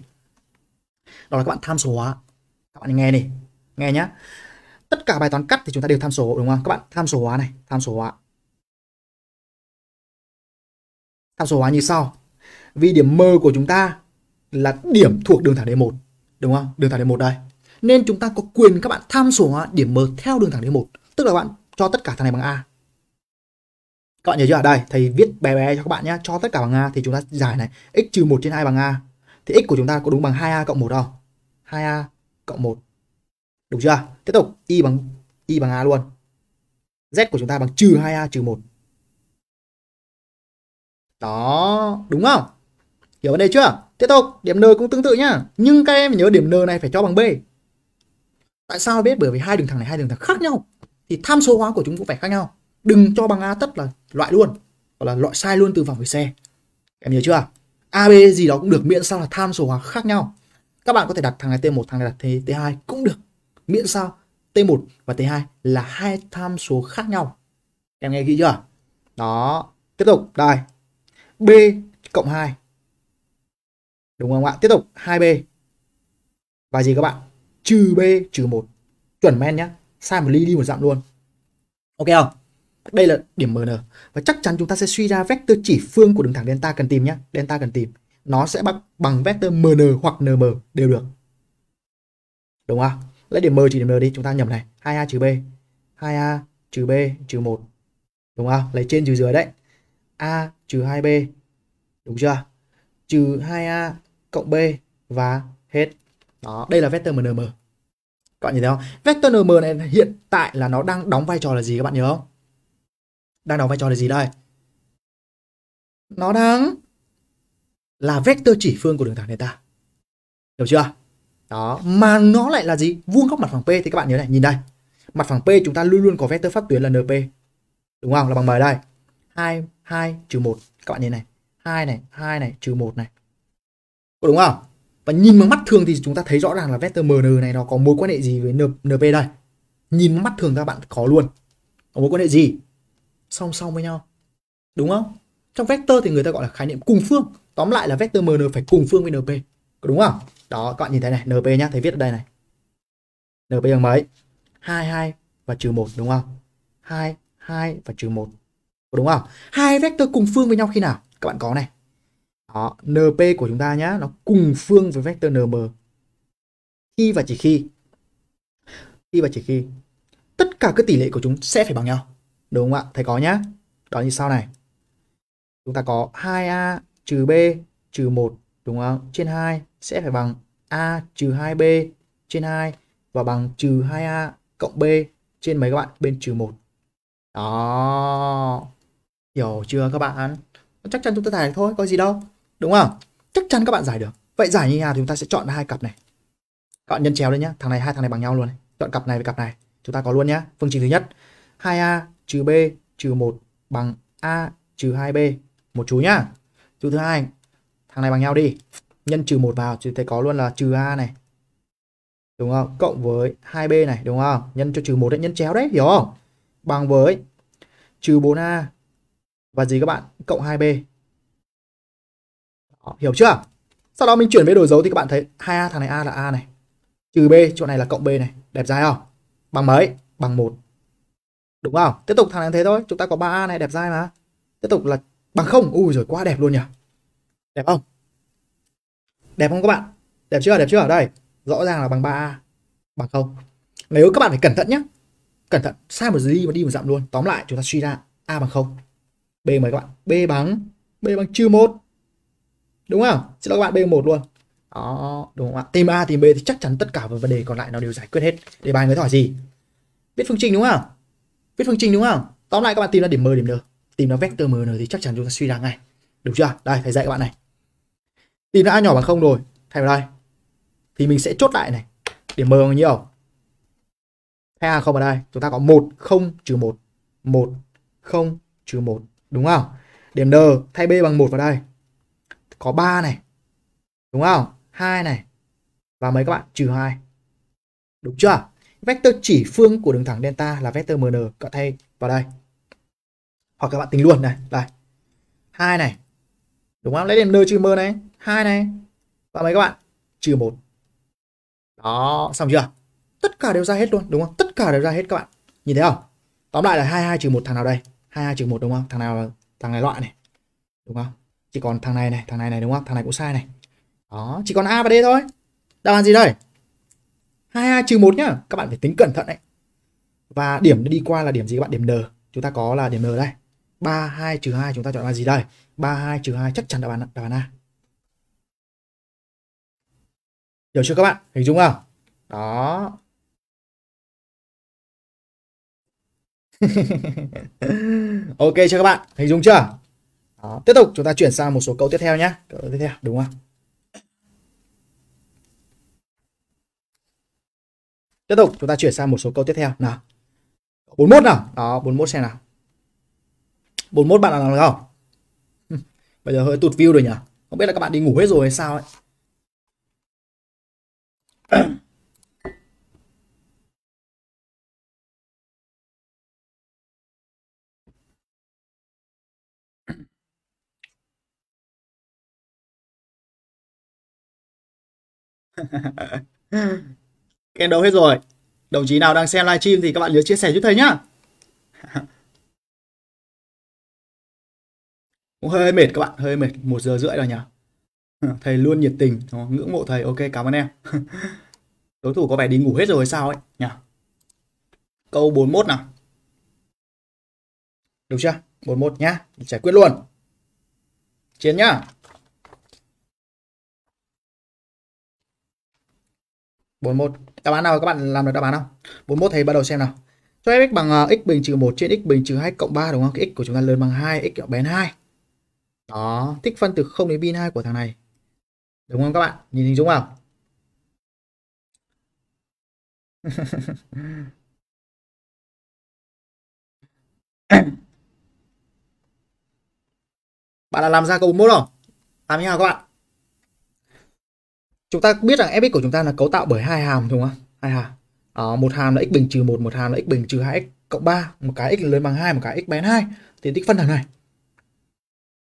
đó là các bạn tham số hóa các bạn nghe này nghe nhá tất cả bài toán cắt thì chúng ta đều tham số đúng không các bạn tham số hóa này tham số hóa tham số hóa như sau vì điểm M của chúng ta là điểm thuộc đường thẳng D1 đúng không đường thẳng D1 đây nên chúng ta có quyền các bạn tham số hóa điểm M theo đường thẳng D1 tức là bạn cho tất cả thằng này bằng A các bạn nhớ chưa? ở Đây, thầy viết bé bé cho các bạn nhé. Cho tất cả bằng A thì chúng ta giải này. x trừ một trên hai bằng A. Thì x của chúng ta có đúng bằng 2A cộng 1 không? 2A cộng 1. Đúng chưa? Tiếp tục y bằng y bằng a luôn. Z của chúng ta bằng trừ 2a trừ 1. Đó, đúng không? Hiểu vấn đề chưa? Tiếp tục, điểm n cũng tương tự nhá. Nhưng các em nhớ điểm n này phải cho bằng b. Tại sao biết? Bởi vì hai đường thẳng này hai đường thẳng khác nhau thì tham số hóa của chúng cũng phải khác nhau. Đừng cho bằng a tất là loại luôn, hoặc là loại sai luôn từ vòng về xe. Em nhớ chưa? AB gì đó cũng được miễn sao là tham số hóa khác nhau. Các bạn có thể đặt thằng này T1, thằng này đặt T2 cũng được miễn sao T1 và T2 là hai tham số khác nhau. Em nghe kỹ chưa? Đó, tiếp tục. Đây. B cộng 2. Đúng không ạ? Tiếp tục 2B. Và gì các bạn? Trừ B trừ 1. Chuẩn men nhá. Sai một ly đi một dặm luôn. Ok không? Đây là điểm MN và chắc chắn chúng ta sẽ suy ra vector chỉ phương của đường thẳng delta cần tìm nhé. Delta cần tìm. Nó sẽ bằng bằng vector MN hoặc NM đều được. Đúng không? lấy điểm m trừ điểm n đi chúng ta nhầm này 2a trừ b 2a trừ b trừ 1 đúng không lấy trên trừ dưới đấy a trừ 2b đúng chưa trừ 2a cộng b và hết đó đây là vector mnm các bạn nhìn thấy không vector nm này hiện tại là nó đang đóng vai trò là gì các bạn nhớ không đang đóng vai trò là gì đây nó đang là vector chỉ phương của đường thẳng delta. Hiểu chưa? đó mà nó lại là gì vuông góc mặt phẳng p thì các bạn nhớ này nhìn đây mặt phẳng p chúng ta luôn luôn có vectơ pháp tuyến là np đúng không là bằng m đây hai hai trừ một các bạn nhìn này hai này hai này trừ một này có đúng không và nhìn bằng mắt thường thì chúng ta thấy rõ ràng là vectơ mn này nó có mối quan hệ gì với np đây nhìn mắt thường các bạn có luôn có mối quan hệ gì song song với nhau đúng không trong vectơ thì người ta gọi là khái niệm cùng phương tóm lại là vectơ mn phải cùng phương với np có đúng không đó các bạn nhìn thấy này np nhá thầy viết ở đây này np bằng mấy 22 và trừ 1 đúng không 2 2 và trừ 1 đúng không hai vectơ cùng phương với nhau khi nào các bạn có này đó np của chúng ta nhá nó cùng phương với vectơ nm khi và chỉ khi khi và chỉ khi tất cả các tỷ lệ của chúng sẽ phải bằng nhau đúng không ạ thầy có nhá đó như sau này chúng ta có 2a trừ b trừ 1 đúng không trên 2 sẽ phải bằng a trừ 2b trên 2 và bằng trừ 2a cộng b trên mấy các bạn bên trừ 1. Đó. Hiểu chưa các bạn? Chắc chắn chúng ta giải được thôi, có gì đâu. Đúng không? Chắc chắn các bạn giải được. Vậy giải như nào thì chúng ta sẽ chọn hai cặp này. Các bạn nhân chéo lên nhá. Thằng này hai thằng này bằng nhau luôn này. Chọn cặp này với cặp này. Chúng ta có luôn nhá. Phương trình thứ nhất 2a trừ b trừ 1 bằng a trừ 2b. Một chú nhá. Chú thứ hai. Thằng này bằng nhau đi nhân trừ một vào thì thấy có luôn là trừ a này đúng không cộng với 2b này đúng không nhân cho trừ một đấy nhân chéo đấy hiểu không bằng với trừ 4a và gì các bạn cộng 2b Đó, hiểu chưa sau đó mình chuyển về đổi dấu thì các bạn thấy 2a thằng này a là a này trừ b chỗ này là cộng b này đẹp dai không bằng mấy bằng một đúng không tiếp tục thằng này thế thôi chúng ta có 3a này đẹp dai mà tiếp tục là bằng không ui rồi quá đẹp luôn nhỉ đẹp không Đẹp không các bạn? Đẹp chưa? Đẹp chưa? ở Đây, rõ ràng là bằng 3A bằng không. Nếu các bạn phải cẩn thận nhé. Cẩn thận, sai một gì mà đi một dặm luôn. Tóm lại chúng ta suy ra A bằng không. B mời các bạn, B bằng B bằng trừ một, Đúng không? Xin lỗi các bạn B một luôn. Đó, đúng không ạ? Tìm A tìm B thì chắc chắn tất cả vấn đề còn lại nó đều giải quyết hết. đề bài người hỏi gì? Biết phương trình đúng không? Biết phương trình đúng không? Tóm lại các bạn tìm ra điểm M điểm N. Tìm ra vector M N thì chắc chắn chúng ta suy ra ngay. Đúng chưa? Đây, thầy dạy các bạn này thì đã nhỏ bằng không rồi thay vào đây thì mình sẽ chốt lại này điểm m bằng nhiêu thay hàng không ở đây chúng ta có một không trừ một một không trừ một đúng không điểm n thay b bằng một vào đây có 3 này đúng không hai này và mấy các bạn trừ hai đúng chưa vector chỉ phương của đường thẳng delta là vector mn các thay vào đây hoặc các bạn tính luôn này đây hai này đúng không lấy điểm n trừ m này 2 này và mấy các bạn trừ 1 đó xong chưa tất cả đều ra hết luôn đúng không tất cả đều ra hết các bạn nhìn thấy không tóm lại là 22 trừ 1 thằng nào đây 22 trừ 1 đúng không thằng nào thằng này loại này đúng không chỉ còn thằng này này thằng này này đúng không thằng này cũng sai này đó chỉ còn A và D thôi đáp án gì đây 22 trừ 1 nhá các bạn phải tính cẩn thận đấy và điểm đi qua là điểm gì các bạn điểm N chúng ta có là điểm N đây 32 trừ 2 chúng ta chọn là gì đây 32 trừ 2 chắc chắn đáp án đáp án A hiểu chưa các bạn hình dung không đó ok chưa các bạn hình dung chưa đó. tiếp tục chúng ta chuyển sang một số câu tiếp theo nhé câu tiếp theo đúng không tiếp tục chúng ta chuyển sang một số câu tiếp theo nào 41 nào đó 41 xem nào 41 bạn nào làm được không bây giờ hơi tụt view rồi nhỉ không biết là các bạn đi ngủ hết rồi hay sao ấy Cái đấu hết rồi. Đồng chí nào đang xem livestream thì các bạn nhớ chia sẻ giúp thầy nhá. Cũng hơi mệt các bạn, hơi mệt, một giờ rưỡi rồi nhỉ. Thầy luôn nhiệt tình, ngưỡng mộ thầy. Ok, cảm ơn em. đối thủ có vẻ đi ngủ hết rồi sao ấy nhỉ câu 41 nào được chưa 41 nhá giải quyết luôn chiến nhá bốn 41 đáp án nào các bạn làm được đáp án không bốn 41 thầy bắt đầu xem nào cho f bằng à, x bình trừ một trên x bình trừ hai cộng ba đúng không cái x của chúng ta lớn bằng hai x nhỏ bé 2 đó thích phân từ không đến pin hai của thằng này đúng không các bạn nhìn hình dung không bạn là làm ra câu 41 rồi Làm như nào các bạn? Chúng ta biết rằng fx của chúng ta là cấu tạo bởi hai hàm đúng không? Hai hàm. À, một hàm là x bình trừ một một hàm là x bình trừ hai x cộng ba một cái x lớn bằng hai một cái x bé hai Thì tích phân thằng này.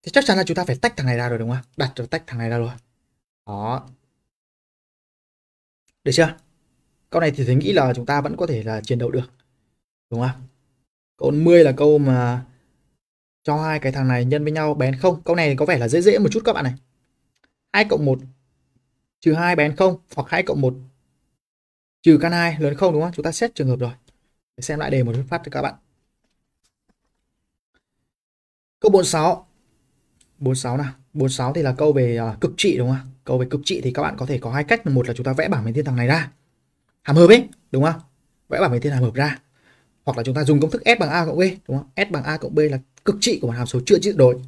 Thì chắc chắn là chúng ta phải tách thằng này ra rồi đúng không? Đặt rồi tách thằng này ra rồi. Đó. Được chưa? Câu này thì thầy nghĩ là chúng ta vẫn có thể là chiến đấu được. Đúng không? Câu 10 là câu mà cho hai cái thằng này nhân với nhau bén không. Câu này có vẻ là dễ dễ một chút các bạn này. 2 cộng 1 trừ 2 bén không hoặc 2 cộng 1 trừ căn 2 lớn không đúng không? Chúng ta xét trường hợp rồi. Để xem lại đề một phát cho các bạn. Câu 46. 46 nào. 46 thì là câu về à, cực trị đúng không? Câu về cực trị thì các bạn có thể có hai cách. Một là chúng ta vẽ bảng miền thiên thằng này ra hàm hợp ấy đúng không vẽ bảng về thiên hàm hợp ra hoặc là chúng ta dùng công thức s bằng a cộng b đúng không s bằng a cộng b là cực trị của một hàm số chưa chịu đổi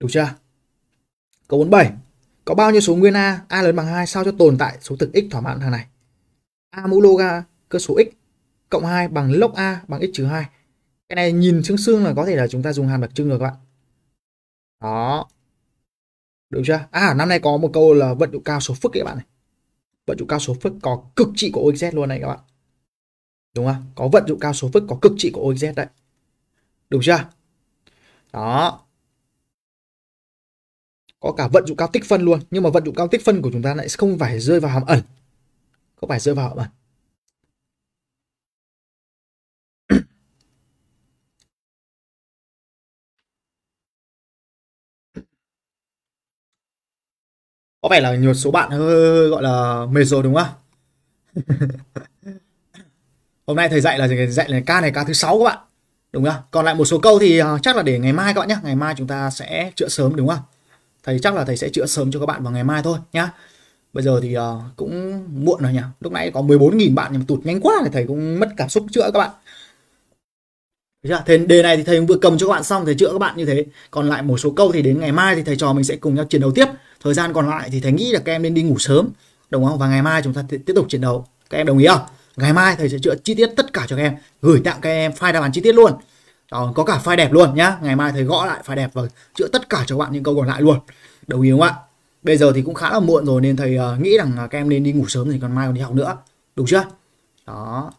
đủ chưa câu 47 có bao nhiêu số nguyên a a lớn bằng 2 sao cho tồn tại số thực x thỏa mãn hàng này a mũ log a cơ số x cộng 2 bằng log a bằng x trừ 2 cái này nhìn xương xương là có thể là chúng ta dùng hàm đặc trưng rồi các bạn đó được chưa à năm nay có một câu là vận độ cao số phức các bạn này vận dụng cao số phức có cực trị của OXZ luôn này các bạn đúng không có vận dụng cao số phức có cực trị của OXZ đấy đúng chưa đó có cả vận dụng cao tích phân luôn nhưng mà vận dụng cao tích phân của chúng ta lại không phải rơi vào hàm ẩn không phải rơi vào hàm ẩn có vẻ là nhiều số bạn hơi, hơi, hơi gọi là mệt rồi đúng không hôm nay thầy dạy là dạy là ca này ca thứ sáu các bạn đúng không còn lại một số câu thì à, chắc là để ngày mai các bạn nhé ngày mai chúng ta sẽ chữa sớm đúng không thầy chắc là thầy sẽ chữa sớm cho các bạn vào ngày mai thôi nhá bây giờ thì à, cũng muộn rồi nhỉ lúc nãy có 14.000 bạn nhưng mà tụt nhanh quá thì thầy cũng mất cảm xúc chữa các bạn chưa? Thế đề này thì thầy vừa cầm cho các bạn xong thầy chữa các bạn như thế còn lại một số câu thì đến ngày mai thì thầy trò mình sẽ cùng nhau chiến đấu tiếp thời gian còn lại thì thầy nghĩ là các em nên đi ngủ sớm đúng không và ngày mai chúng ta tiếp tục chiến đấu các em đồng ý không ngày mai thầy sẽ chữa chi tiết tất cả cho các em gửi tặng các em file đáp án chi tiết luôn đó, có cả file đẹp luôn nhá ngày mai thầy gõ lại file đẹp và chữa tất cả cho bạn những câu còn lại luôn đồng ý không ạ bây giờ thì cũng khá là muộn rồi nên thầy uh, nghĩ rằng các em nên đi ngủ sớm thì còn mai còn đi học nữa đúng chưa đó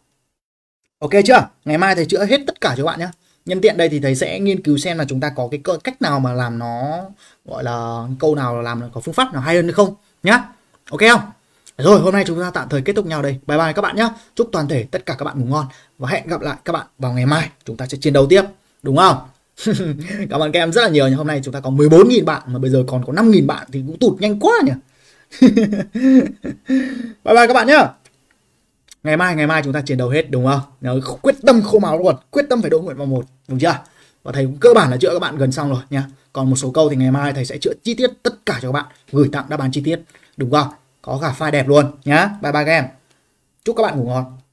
ok chưa ngày mai thầy chữa hết tất cả cho bạn nhé nhân tiện đây thì thầy sẽ nghiên cứu xem là chúng ta có cái cách nào mà làm nó gọi là câu nào làm có phương pháp nào hay hơn hay không nhá ok không rồi hôm nay chúng ta tạm thời kết thúc nhau đây bye bye các bạn nhá chúc toàn thể tất cả các bạn ngủ ngon và hẹn gặp lại các bạn vào ngày mai chúng ta sẽ chiến đấu tiếp đúng không cảm ơn các em rất là nhiều nhỉ hôm nay chúng ta có 14.000 bạn mà bây giờ còn có 5.000 bạn thì cũng tụt nhanh quá nhỉ bye bye các bạn nhé ngày mai ngày mai chúng ta chiến đấu hết đúng không nếu quyết tâm khô máu luôn quyết tâm phải đỗ nguyện vào một đúng chưa và thầy cũng cơ bản là chữa các bạn gần xong rồi nha. còn một số câu thì ngày mai thầy sẽ chữa chi tiết tất cả cho các bạn gửi tặng đáp án chi tiết đúng không có cả file đẹp luôn nhá bye bye các em chúc các bạn ngủ ngon